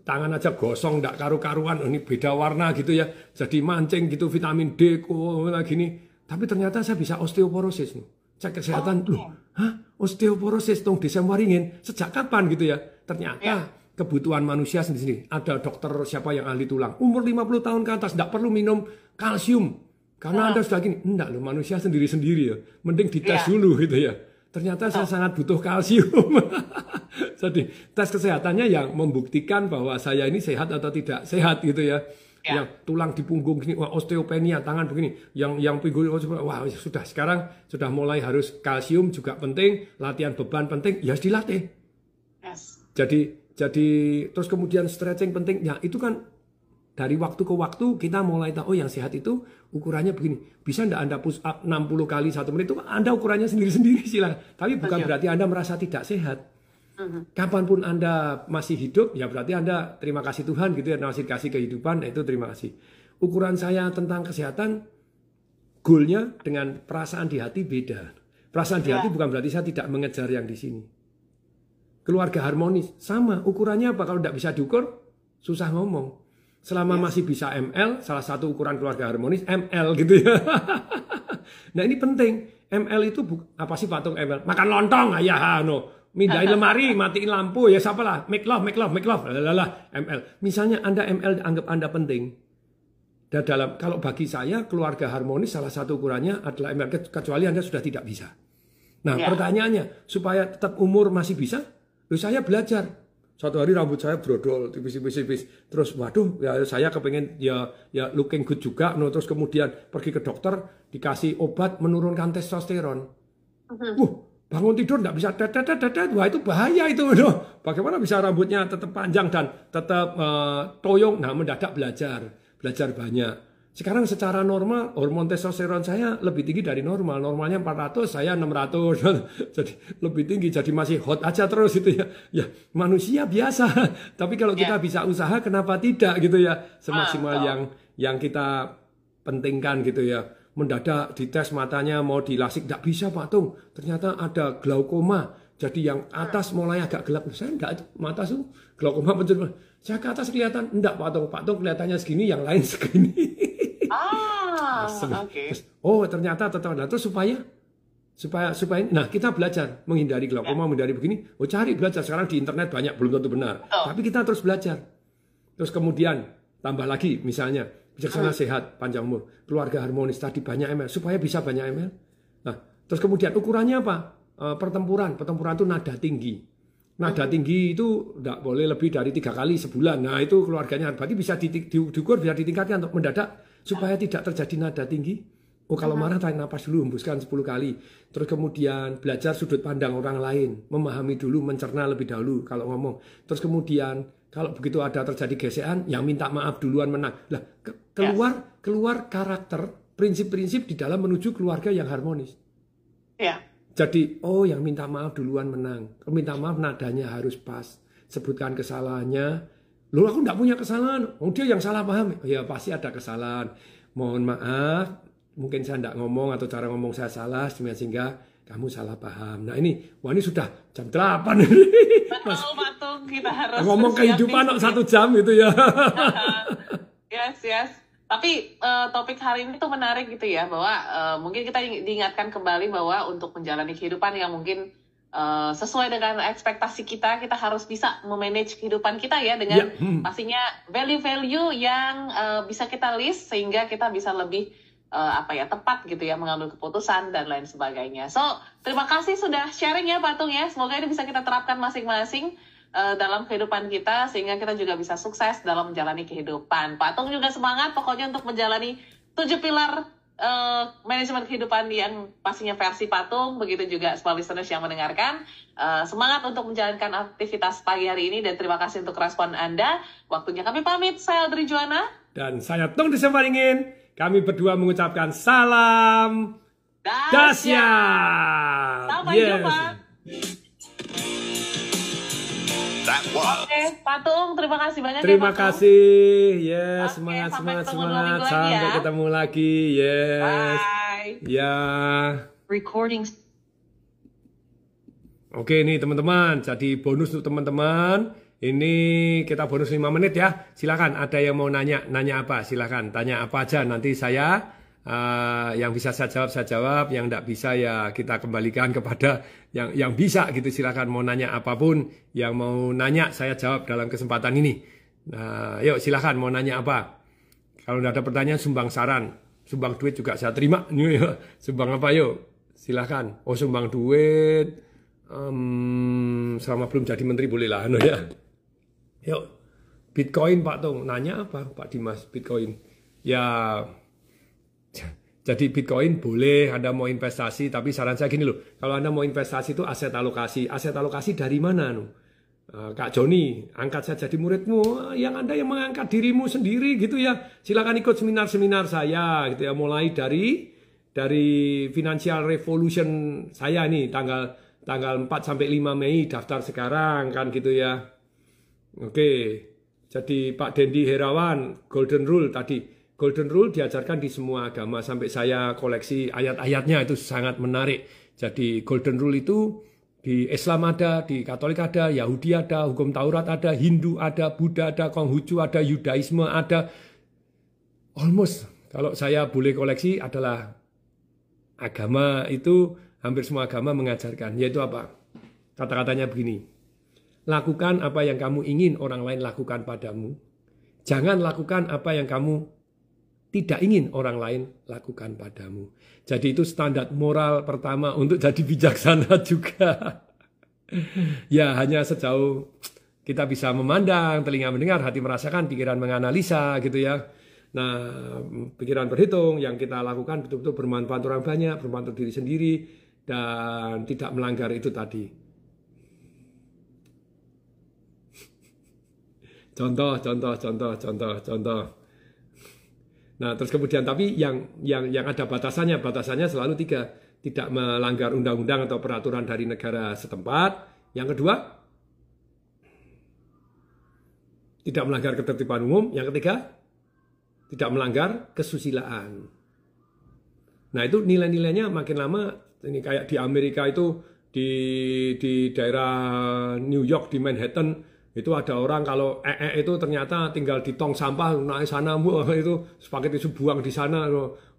tangan aja gosong, tidak karu-karuan, oh, ini beda warna gitu ya. Jadi mancing gitu, vitamin D, kok, oh, gini. Tapi ternyata saya bisa osteoporosis. nih. Cek kesehatan, oh, loh, hah? osteoporosis tong desa ringin sejak kapan gitu ya? Ternyata ya. kebutuhan manusia sendiri Ada dokter siapa yang ahli tulang. Umur 50 tahun ke atas tidak perlu minum kalsium. Karena nah. Anda sudah gini, enggak loh manusia sendiri-sendiri ya. Mending dites ya. dulu gitu ya. Ternyata saya oh. sangat butuh kalsium. Jadi tes kesehatannya yang membuktikan bahwa saya ini sehat atau tidak sehat gitu ya ya. yang tulang di punggung gini, wah, osteopenia tangan begini, yang yang pinggul oh, wah sudah sekarang sudah mulai harus kalsium juga penting, latihan beban penting, ya dilatih. Yes. Jadi jadi terus kemudian stretching penting, ya itu kan dari waktu ke waktu kita mulai tahu oh yang sehat itu ukurannya begini. Bisa ndak Anda push up 60 kali satu menit itu Anda ukurannya sendiri-sendiri silah. Tapi bukan iya. berarti Anda merasa tidak sehat. Kapanpun Anda masih hidup, ya berarti Anda terima kasih Tuhan gitu ya, masih kasih kehidupan, itu terima kasih. Ukuran saya tentang kesehatan, goalnya dengan perasaan di hati beda. Perasaan di ya. hati bukan berarti saya tidak mengejar yang di sini. Keluarga harmonis, sama. Ukurannya apa? Kalau tidak bisa diukur, susah ngomong. Selama ya. masih bisa ML, salah satu ukuran keluarga harmonis, ML gitu ya. nah ini penting. ML itu apa sih patung ML? Makan lontong, ayah ya, ah, no mindahin lemari, matiin lampu, ya siapa lah, make love, make love, make love, lalalah, ML. Misalnya Anda ML anggap Anda penting, dan dalam kalau bagi saya keluarga harmonis salah satu ukurannya adalah ML kecuali Anda sudah tidak bisa. Nah ya. pertanyaannya supaya tetap umur masih bisa, lu saya belajar. Satu hari rambut saya brodol tipis-tipis-tipis. Terus waduh ya saya kepengen ya ya looking good juga. No, terus kemudian pergi ke dokter dikasih obat menurunkan testosteron. Mhm. Uh, -huh. uh bangun tidur nggak bisa dadadadadad, wah itu bahaya itu loh bagaimana bisa rambutnya tetap panjang dan tetap uh, toyong nah mendadak belajar belajar banyak sekarang secara normal hormon testosteron saya lebih tinggi dari normal normalnya 400 saya 600 jadi lebih tinggi jadi masih hot aja terus itu ya ya manusia biasa tapi kalau kita yeah. bisa usaha kenapa tidak gitu ya ah, semaksimal ah, yang yang kita pentingkan gitu ya mendadak dites matanya mau dilasik tidak bisa Pak Tung ternyata ada glaukoma jadi yang atas hmm. mulai agak gelap saya enggak itu mata tuh glaukoma muncul saya ke atas kelihatan enggak Pak Tung Pak Tung kelihatannya segini yang lain segini ah oke okay. oh ternyata ada terus supaya supaya supaya nah kita belajar menghindari glaukoma yeah. menghindari begini oh cari belajar sekarang di internet banyak belum tentu benar oh. tapi kita terus belajar terus kemudian tambah lagi misalnya bijaksana sehat, panjang umur, keluarga harmonis tadi banyak ML supaya bisa banyak ML. Nah, terus kemudian ukurannya apa? E, pertempuran, pertempuran itu nada tinggi. Nada tinggi itu tidak boleh lebih dari tiga kali sebulan. Nah itu keluarganya berarti bisa di, di, diukur, bisa ditingkatkan untuk mendadak supaya tidak terjadi nada tinggi. Oh kalau marah tarik napas dulu, hembuskan 10 kali. Terus kemudian belajar sudut pandang orang lain, memahami dulu, mencerna lebih dahulu kalau ngomong. Terus kemudian kalau begitu ada terjadi gesekan, yang minta maaf duluan menang. Lah, keluar yes. keluar karakter prinsip-prinsip di dalam menuju keluarga yang harmonis. Ya. Yeah. Jadi oh yang minta maaf duluan menang, minta maaf nadanya harus pas, sebutkan kesalahannya. Lu aku nggak punya kesalahan, oh dia yang salah paham, oh, ya pasti ada kesalahan. Mohon maaf, mungkin saya nggak ngomong atau cara ngomong saya salah sehingga kamu salah paham. Nah ini, wah ini sudah jam 8 Mas, kita harus ngomong kehidupan satu jam gitu ya. yes, yes. Tapi uh, topik hari ini tuh menarik gitu ya bahwa uh, mungkin kita diingatkan kembali bahwa untuk menjalani kehidupan yang mungkin uh, sesuai dengan ekspektasi kita, kita harus bisa memanage kehidupan kita ya dengan yeah. hmm. pastinya value-value yang uh, bisa kita list sehingga kita bisa lebih uh, apa ya tepat gitu ya mengambil keputusan dan lain sebagainya. So terima kasih sudah sharing ya Patung ya. Semoga ini bisa kita terapkan masing-masing Eh, dalam kehidupan kita sehingga kita juga bisa sukses dalam menjalani kehidupan. Patung juga semangat pokoknya untuk menjalani tujuh pilar uh, manajemen kehidupan yang pastinya versi patung begitu juga semua listeners yang mendengarkan uh, semangat untuk menjalankan aktivitas pagi hari ini dan terima kasih untuk respon Anda waktunya kami pamit saya Audrey Juwana dan saya Tung Desembaringin kami berdua mengucapkan salam Dasya. Dasya. Sampai yes. jumpa. Wow. Oke, okay, Patung, terima kasih banyak. Ya, terima ya, kasih. Yes, okay, semangat, semangat, semangat. Sampai ya. ketemu lagi. Yes. Bye. Ya. Recording. Oke ini teman-teman, jadi bonus untuk teman-teman. Ini kita bonus 5 menit ya. Silakan ada yang mau nanya, nanya apa? Silakan tanya apa aja nanti saya uh, yang bisa saya jawab saya jawab, yang tidak bisa ya kita kembalikan kepada yang yang bisa gitu. Silakan mau nanya apapun, yang mau nanya saya jawab dalam kesempatan ini. Nah, uh, yuk silakan mau nanya apa. Kalau tidak ada pertanyaan sumbang saran, sumbang duit juga saya terima. sumbang apa yuk? Silahkan. Oh sumbang duit. Um, selama belum jadi menteri boleh lah, no, anu, ya. Yuk, Bitcoin Pak Tung, nanya apa Pak Dimas Bitcoin? Ya jadi Bitcoin boleh Anda mau investasi, tapi saran saya gini loh, kalau Anda mau investasi itu aset alokasi. Aset alokasi dari mana? Nuh? Eh, Kak Joni, angkat saja jadi muridmu, eh, yang Anda yang mengangkat dirimu sendiri gitu ya. Silakan ikut seminar-seminar saya gitu ya, mulai dari dari Financial Revolution saya nih tanggal tanggal 4 sampai 5 Mei daftar sekarang kan gitu ya. Oke. Jadi Pak Dendi Herawan Golden Rule tadi golden rule diajarkan di semua agama sampai saya koleksi ayat-ayatnya itu sangat menarik. Jadi golden rule itu di Islam ada, di Katolik ada, Yahudi ada, hukum Taurat ada, Hindu ada, Buddha ada, Konghucu ada, Yudaisme ada. Almost kalau saya boleh koleksi adalah agama itu hampir semua agama mengajarkan yaitu apa? Kata-katanya begini. Lakukan apa yang kamu ingin orang lain lakukan padamu. Jangan lakukan apa yang kamu tidak ingin orang lain lakukan padamu. Jadi itu standar moral pertama untuk jadi bijaksana juga. ya hanya sejauh kita bisa memandang, telinga mendengar, hati merasakan, pikiran menganalisa gitu ya. Nah, pikiran berhitung yang kita lakukan betul-betul bermanfaat orang banyak, bermanfaat diri sendiri dan tidak melanggar itu tadi. Contoh, contoh, contoh, contoh, contoh. Nah, terus kemudian tapi yang yang yang ada batasannya, batasannya selalu tiga, tidak melanggar undang-undang atau peraturan dari negara setempat. Yang kedua, tidak melanggar ketertiban umum. Yang ketiga, tidak melanggar kesusilaan. Nah, itu nilai-nilainya makin lama ini kayak di Amerika itu di di daerah New York di Manhattan itu ada orang kalau ee itu ternyata tinggal di tong sampah naik sana bu itu sepaket itu buang di sana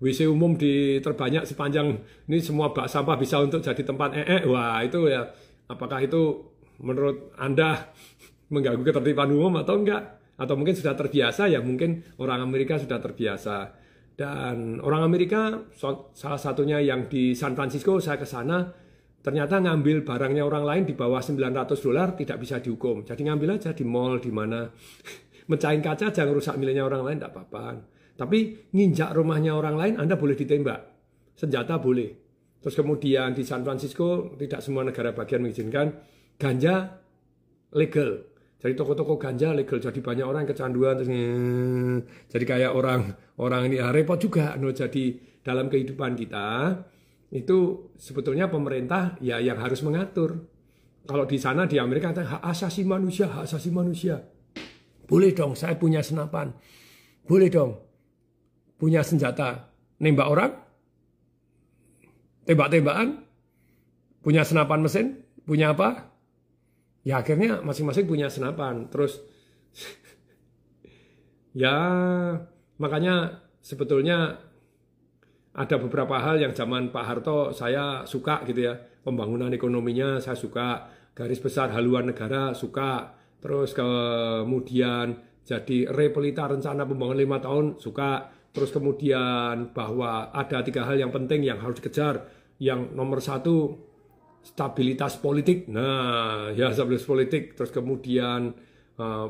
WC umum di terbanyak sepanjang ini semua bak sampah bisa untuk jadi tempat ee wah itu ya apakah itu menurut anda mengganggu ketertiban umum atau enggak atau mungkin sudah terbiasa ya mungkin orang Amerika sudah terbiasa dan orang Amerika salah satunya yang di San Francisco saya ke sana Ternyata ngambil barangnya orang lain di bawah 900 dolar tidak bisa dihukum. Jadi ngambil aja di mall di mana. Mecahin kaca jangan rusak miliknya orang lain tidak apa-apa. Tapi nginjak rumahnya orang lain Anda boleh ditembak. Senjata boleh. Terus kemudian di San Francisco tidak semua negara bagian mengizinkan ganja legal. Jadi toko-toko ganja legal. Jadi banyak orang kecanduan terus jadi kayak orang orang ini ah, repot juga. No, jadi dalam kehidupan kita itu sebetulnya pemerintah ya yang harus mengatur. Kalau di sana di Amerika ada hak asasi manusia, hak asasi manusia. Boleh dong saya punya senapan. Boleh dong punya senjata. Nembak orang? Tembak-tembakan? Punya senapan mesin? Punya apa? Ya akhirnya masing-masing punya senapan. Terus ya makanya sebetulnya ada beberapa hal yang zaman Pak Harto saya suka gitu ya. Pembangunan ekonominya saya suka, garis besar haluan negara suka, terus kemudian jadi repelita rencana pembangunan lima tahun suka, terus kemudian bahwa ada tiga hal yang penting yang harus dikejar. Yang nomor satu stabilitas politik, nah ya stabilitas politik, terus kemudian uh,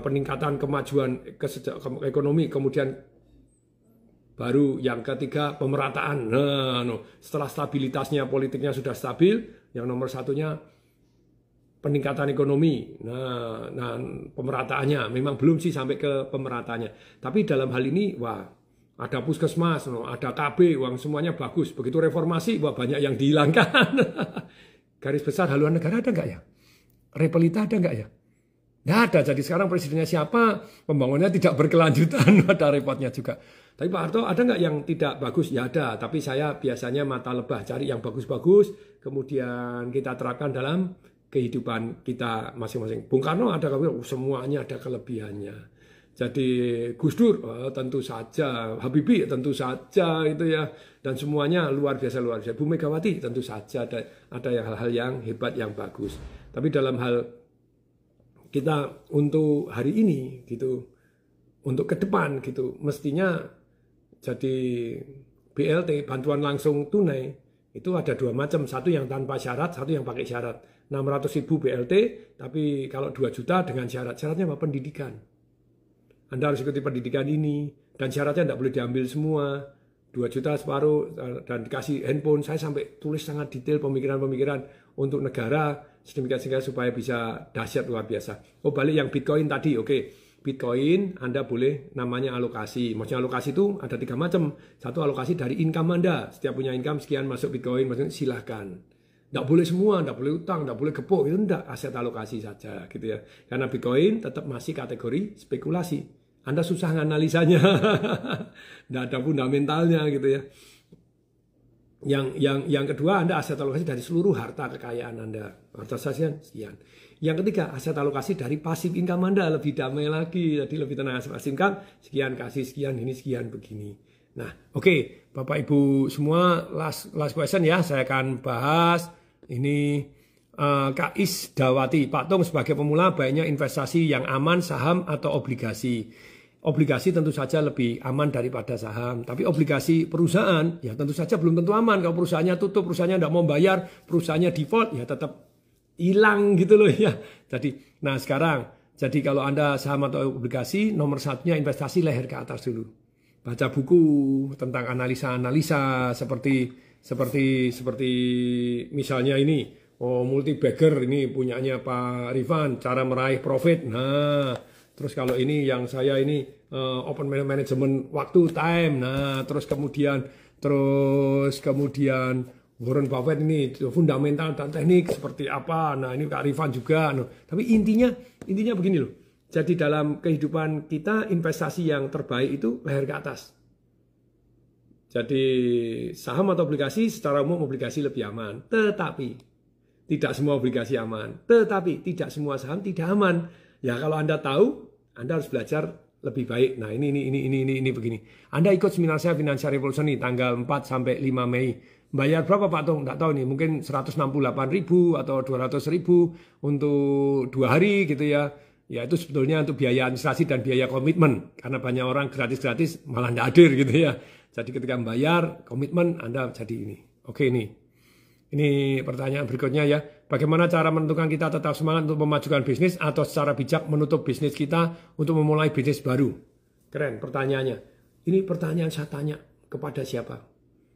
peningkatan kemajuan ekonomi, kemudian Baru yang ketiga pemerataan. Nah, no. Setelah stabilitasnya politiknya sudah stabil, yang nomor satunya peningkatan ekonomi. Nah, nah pemerataannya memang belum sih sampai ke pemerataannya. Tapi dalam hal ini, wah ada puskesmas, no. ada KB, uang semuanya bagus. Begitu reformasi, wah banyak yang dihilangkan. Garis besar haluan negara ada nggak ya? Repelita ada nggak ya? Nggak ada. Jadi sekarang presidennya siapa, pembangunannya tidak berkelanjutan. Ada repotnya juga. Tapi Pak Harto ada nggak yang tidak bagus? Ya ada, tapi saya biasanya mata lebah cari yang bagus-bagus, kemudian kita terapkan dalam kehidupan kita masing-masing. Bung Karno ada oh, semuanya ada kelebihannya. Jadi Gus Dur oh, tentu saja, Habibie tentu saja itu ya, dan semuanya luar biasa luar biasa. Bu Megawati tentu saja ada ada hal-hal yang hebat yang bagus. Tapi dalam hal kita untuk hari ini gitu, untuk ke depan gitu, mestinya jadi BLT bantuan langsung tunai itu ada dua macam satu yang tanpa syarat satu yang pakai syarat 600 ribu BLT tapi kalau 2 juta dengan syarat syaratnya apa pendidikan Anda harus ikuti pendidikan ini dan syaratnya tidak boleh diambil semua 2 juta separuh eh, dan dikasih handphone saya sampai tulis sangat detail pemikiran-pemikiran untuk negara sedemikian sehingga supaya bisa dahsyat luar biasa oh balik yang Bitcoin tadi oke okay. Bitcoin Anda boleh namanya alokasi. Maksudnya alokasi itu ada tiga macam. Satu alokasi dari income Anda. Setiap punya income sekian masuk Bitcoin, maksudnya silahkan. Tidak boleh semua, tidak boleh utang, tidak boleh kepo itu tidak aset alokasi saja gitu ya. Karena Bitcoin tetap masih kategori spekulasi. Anda susah nganalisanya, tidak ada fundamentalnya gitu ya. Yang yang yang kedua Anda aset alokasi dari seluruh harta kekayaan Anda. Harta saja sekian. Yang ketiga, aset alokasi dari pasif income Anda lebih damai lagi, jadi lebih tenang pasif income, sekian kasih sekian ini sekian begini. Nah, oke, okay. Bapak Ibu semua last last question ya, saya akan bahas ini uh, eh, Is Dawati, Pak Tung sebagai pemula banyak investasi yang aman saham atau obligasi. Obligasi tentu saja lebih aman daripada saham, tapi obligasi perusahaan ya tentu saja belum tentu aman. Kalau perusahaannya tutup, perusahaannya tidak mau bayar, perusahaannya default ya tetap hilang gitu loh ya. Jadi, nah sekarang, jadi kalau Anda saham atau obligasi, nomor satunya investasi leher ke atas dulu. Baca buku tentang analisa-analisa seperti seperti seperti misalnya ini oh multi bagger ini punyanya Pak Rifan cara meraih profit nah terus kalau ini yang saya ini uh, open management waktu time nah terus kemudian terus kemudian Warren Buffett ini fundamental dan teknik seperti apa. Nah, ini Kak Rifan juga. No. Anu. Tapi intinya intinya begini loh. Jadi dalam kehidupan kita investasi yang terbaik itu leher ke atas. Jadi saham atau obligasi secara umum obligasi lebih aman. Tetapi tidak semua obligasi aman. Tetapi tidak semua saham tidak aman. Ya kalau Anda tahu, Anda harus belajar lebih baik. Nah, ini ini ini ini ini, ini begini. Anda ikut seminar saya Financial Revolution nih tanggal 4 sampai 5 Mei Bayar berapa Pak Tung? Tidak tahu nih, mungkin 168 ribu atau 200 ribu untuk dua hari gitu ya. Ya itu sebetulnya untuk biaya administrasi dan biaya komitmen. Karena banyak orang gratis-gratis malah tidak hadir gitu ya. Jadi ketika membayar, komitmen Anda jadi ini. Oke ini. Ini pertanyaan berikutnya ya. Bagaimana cara menentukan kita tetap semangat untuk memajukan bisnis atau secara bijak menutup bisnis kita untuk memulai bisnis baru? Keren pertanyaannya. Ini pertanyaan saya tanya kepada siapa?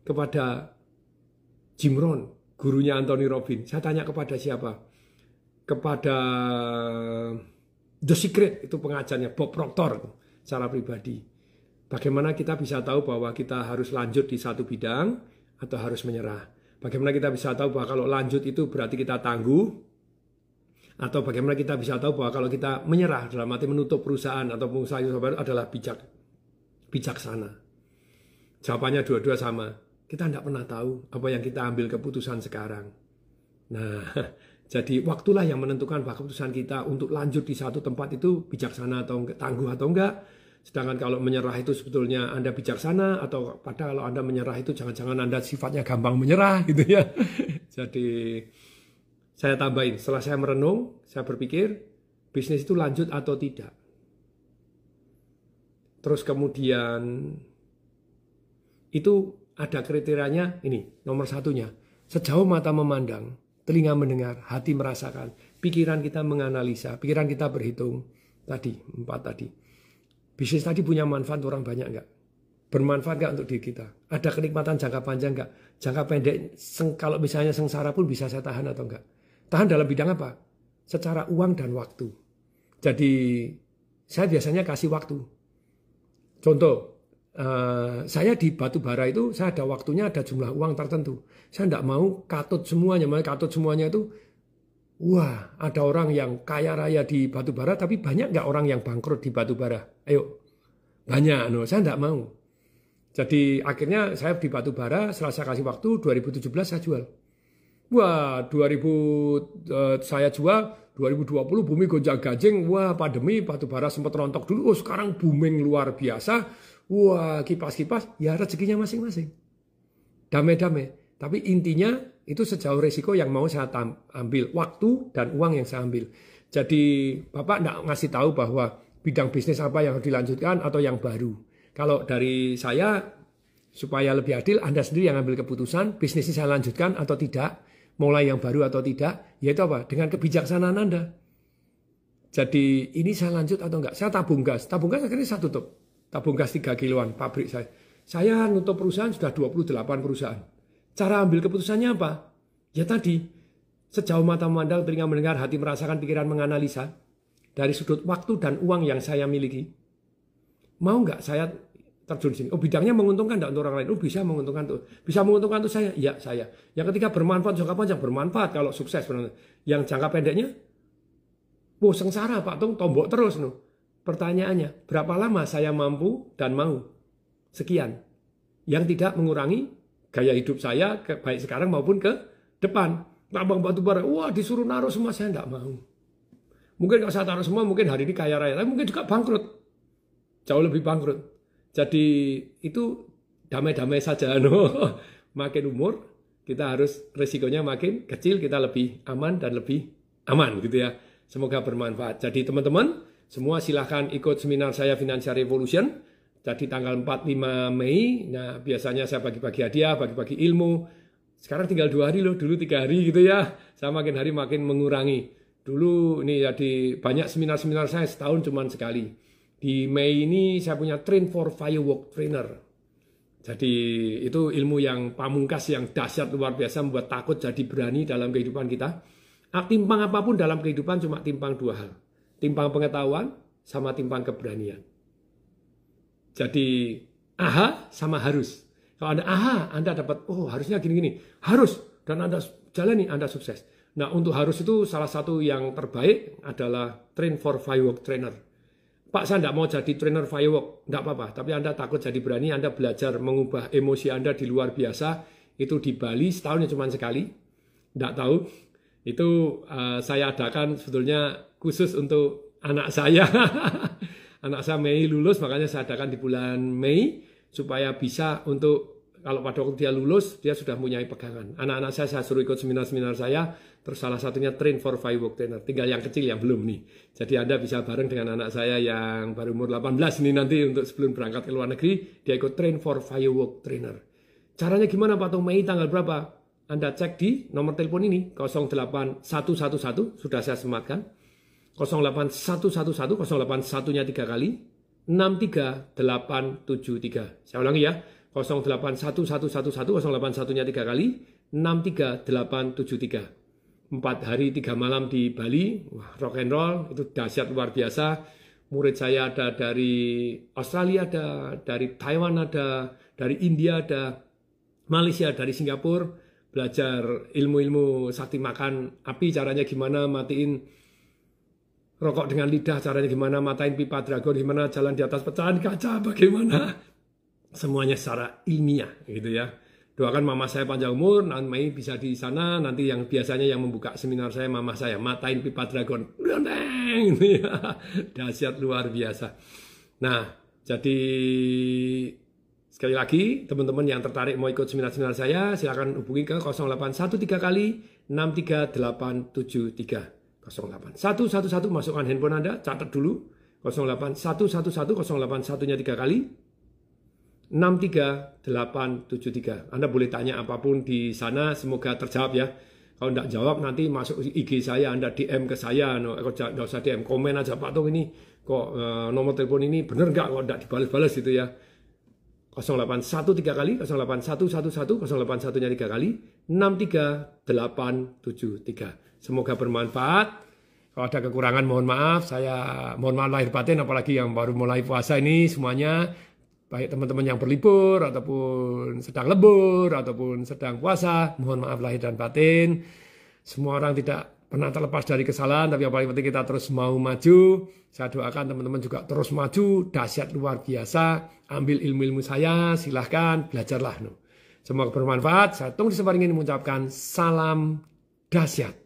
Kepada Jim Rohn, gurunya Anthony Robin. Saya tanya kepada siapa? Kepada The Secret itu pengajarnya Bob Proctor secara pribadi. Bagaimana kita bisa tahu bahwa kita harus lanjut di satu bidang atau harus menyerah? Bagaimana kita bisa tahu bahwa kalau lanjut itu berarti kita tangguh? Atau bagaimana kita bisa tahu bahwa kalau kita menyerah dalam arti menutup perusahaan atau pengusaha baru adalah bijak bijaksana? Jawabannya dua-dua sama. Kita tidak pernah tahu apa yang kita ambil keputusan sekarang. Nah, jadi waktulah yang menentukan bahwa keputusan kita untuk lanjut di satu tempat itu bijaksana atau enggak, tangguh atau enggak. Sedangkan kalau menyerah itu sebetulnya Anda bijaksana atau pada kalau Anda menyerah itu jangan-jangan Anda sifatnya gampang menyerah gitu ya. Jadi saya tambahin, setelah saya merenung, saya berpikir bisnis itu lanjut atau tidak. Terus kemudian itu ada kriterianya ini nomor satunya sejauh mata memandang telinga mendengar hati merasakan pikiran kita menganalisa pikiran kita berhitung tadi empat tadi bisnis tadi punya manfaat untuk orang banyak nggak bermanfaat nggak untuk diri kita ada kenikmatan jangka panjang nggak jangka pendek seng, kalau misalnya sengsara pun bisa saya tahan atau enggak tahan dalam bidang apa secara uang dan waktu jadi saya biasanya kasih waktu contoh Uh, saya di Batubara itu saya ada waktunya ada jumlah uang tertentu. Saya tidak mau katut semuanya, mau katut semuanya itu wah ada orang yang kaya raya di Batubara tapi banyak nggak orang yang bangkrut di Batubara. Ayo banyak, no saya tidak mau. Jadi akhirnya saya di Batubara setelah saya kasih waktu 2017 saya jual. Wah 2000 uh, eh, saya jual 2020 bumi gonjang gajeng wah pandemi Batubara sempat rontok dulu oh sekarang booming luar biasa wah kipas-kipas, ya rezekinya masing-masing. Damai-damai. Tapi intinya itu sejauh resiko yang mau saya ambil, waktu dan uang yang saya ambil. Jadi Bapak tidak ngasih tahu bahwa bidang bisnis apa yang harus dilanjutkan atau yang baru. Kalau dari saya, supaya lebih adil, Anda sendiri yang ambil keputusan, bisnisnya saya lanjutkan atau tidak, mulai yang baru atau tidak, yaitu apa? Dengan kebijaksanaan Anda. Jadi ini saya lanjut atau enggak? Saya tabung gas. Tabung gas akhirnya saya tutup tabung gas 3 kiloan pabrik saya. Saya nutup perusahaan sudah 28 perusahaan. Cara ambil keputusannya apa? Ya tadi, sejauh mata memandang, telinga mendengar, hati merasakan, pikiran menganalisa, dari sudut waktu dan uang yang saya miliki, mau nggak saya terjun sini? Oh bidangnya menguntungkan nggak untuk orang lain? Oh bisa menguntungkan tuh, bisa menguntungkan tuh saya? iya saya. Yang ketiga bermanfaat jangka panjang bermanfaat kalau sukses menurut Yang jangka pendeknya, wah oh, sengsara Pak Tung tombok terus Nuh. Pertanyaannya, berapa lama saya mampu dan mau? Sekian. Yang tidak mengurangi gaya hidup saya, ke, baik sekarang maupun ke depan. Tambang batu bara, wah disuruh naruh semua, saya tidak mau. Mungkin kalau saya taruh semua, mungkin hari ini kaya raya, tapi mungkin juga bangkrut. Jauh lebih bangkrut. Jadi itu damai-damai saja. No. makin umur, kita harus resikonya makin kecil, kita lebih aman dan lebih aman gitu ya. Semoga bermanfaat. Jadi teman-teman, semua silahkan ikut seminar saya Financial Revolution. Jadi tanggal 4-5 Mei, nah biasanya saya bagi-bagi hadiah, bagi-bagi ilmu. Sekarang tinggal dua hari loh, dulu tiga hari gitu ya. Saya makin hari makin mengurangi. Dulu ini jadi ya banyak seminar-seminar saya setahun cuma sekali. Di Mei ini saya punya train for firework trainer. Jadi itu ilmu yang pamungkas yang dahsyat luar biasa membuat takut jadi berani dalam kehidupan kita. Ah, timpang apapun dalam kehidupan cuma timpang dua hal timpang pengetahuan sama timpang keberanian. Jadi aha sama harus. Kalau Anda aha, Anda dapat, oh harusnya gini-gini. Harus. Dan Anda jalani, Anda sukses. Nah, untuk harus itu salah satu yang terbaik adalah train for firework trainer. Pak, saya tidak mau jadi trainer firework, tidak apa-apa. Tapi Anda takut jadi berani, Anda belajar mengubah emosi Anda di luar biasa. Itu di Bali, setahunnya cuma sekali. Tidak tahu. Itu uh, saya adakan sebetulnya khusus untuk anak saya. anak saya Mei lulus, makanya saya adakan di bulan Mei supaya bisa untuk kalau pada waktu dia lulus, dia sudah punya pegangan. Anak-anak saya saya suruh ikut seminar-seminar saya, terus salah satunya train for work trainer. Tinggal yang kecil yang belum nih. Jadi Anda bisa bareng dengan anak saya yang baru umur 18 ini nanti untuk sebelum berangkat ke luar negeri, dia ikut train for work trainer. Caranya gimana Pak Mei tanggal berapa? Anda cek di nomor telepon ini 08111 sudah saya sematkan 08111 081 nya 3 kali 63873 saya ulangi ya 08111 081 nya 3 kali 63873 4 hari 3 malam di Bali Wah, rock and roll itu dahsyat luar biasa murid saya ada dari Australia ada dari Taiwan ada dari India ada Malaysia dari Singapura belajar ilmu-ilmu sakti makan api caranya gimana matiin rokok dengan lidah, caranya gimana, matain pipa dragon, gimana jalan di atas pecahan kaca, bagaimana. Semuanya secara ilmiah gitu ya. Doakan mama saya panjang umur, nanti bisa di sana, nanti yang biasanya yang membuka seminar saya mama saya, matain pipa dragon. Bleneng, gitu ya. Dahsyat luar biasa. Nah, jadi sekali lagi teman-teman yang tertarik mau ikut seminar-seminar saya silahkan hubungi ke 0813 kali 63873. 08. 111 masukkan handphone Anda, catat dulu. 08 111 08 nya tiga kali 63873 Anda boleh tanya apapun di sana semoga terjawab ya kalau tidak jawab nanti masuk IG saya Anda DM ke saya nggak no, eh, usah DM komen aja Pak Tung ini kok e, nomor telepon ini bener nggak kok tidak dibalas-balas gitu ya 0813 kali 081 nya 3 kali 63873 Semoga bermanfaat. Kalau ada kekurangan mohon maaf, saya mohon maaf lahir batin apalagi yang baru mulai puasa ini semuanya baik teman-teman yang berlibur ataupun sedang lebur ataupun sedang puasa, mohon maaf lahir dan batin. Semua orang tidak pernah terlepas dari kesalahan, tapi yang paling penting kita terus mau maju. Saya doakan teman-teman juga terus maju, dahsyat luar biasa. Ambil ilmu-ilmu saya, silahkan belajarlah. Semoga bermanfaat. Saya tunggu Tung ini mengucapkan salam dahsyat.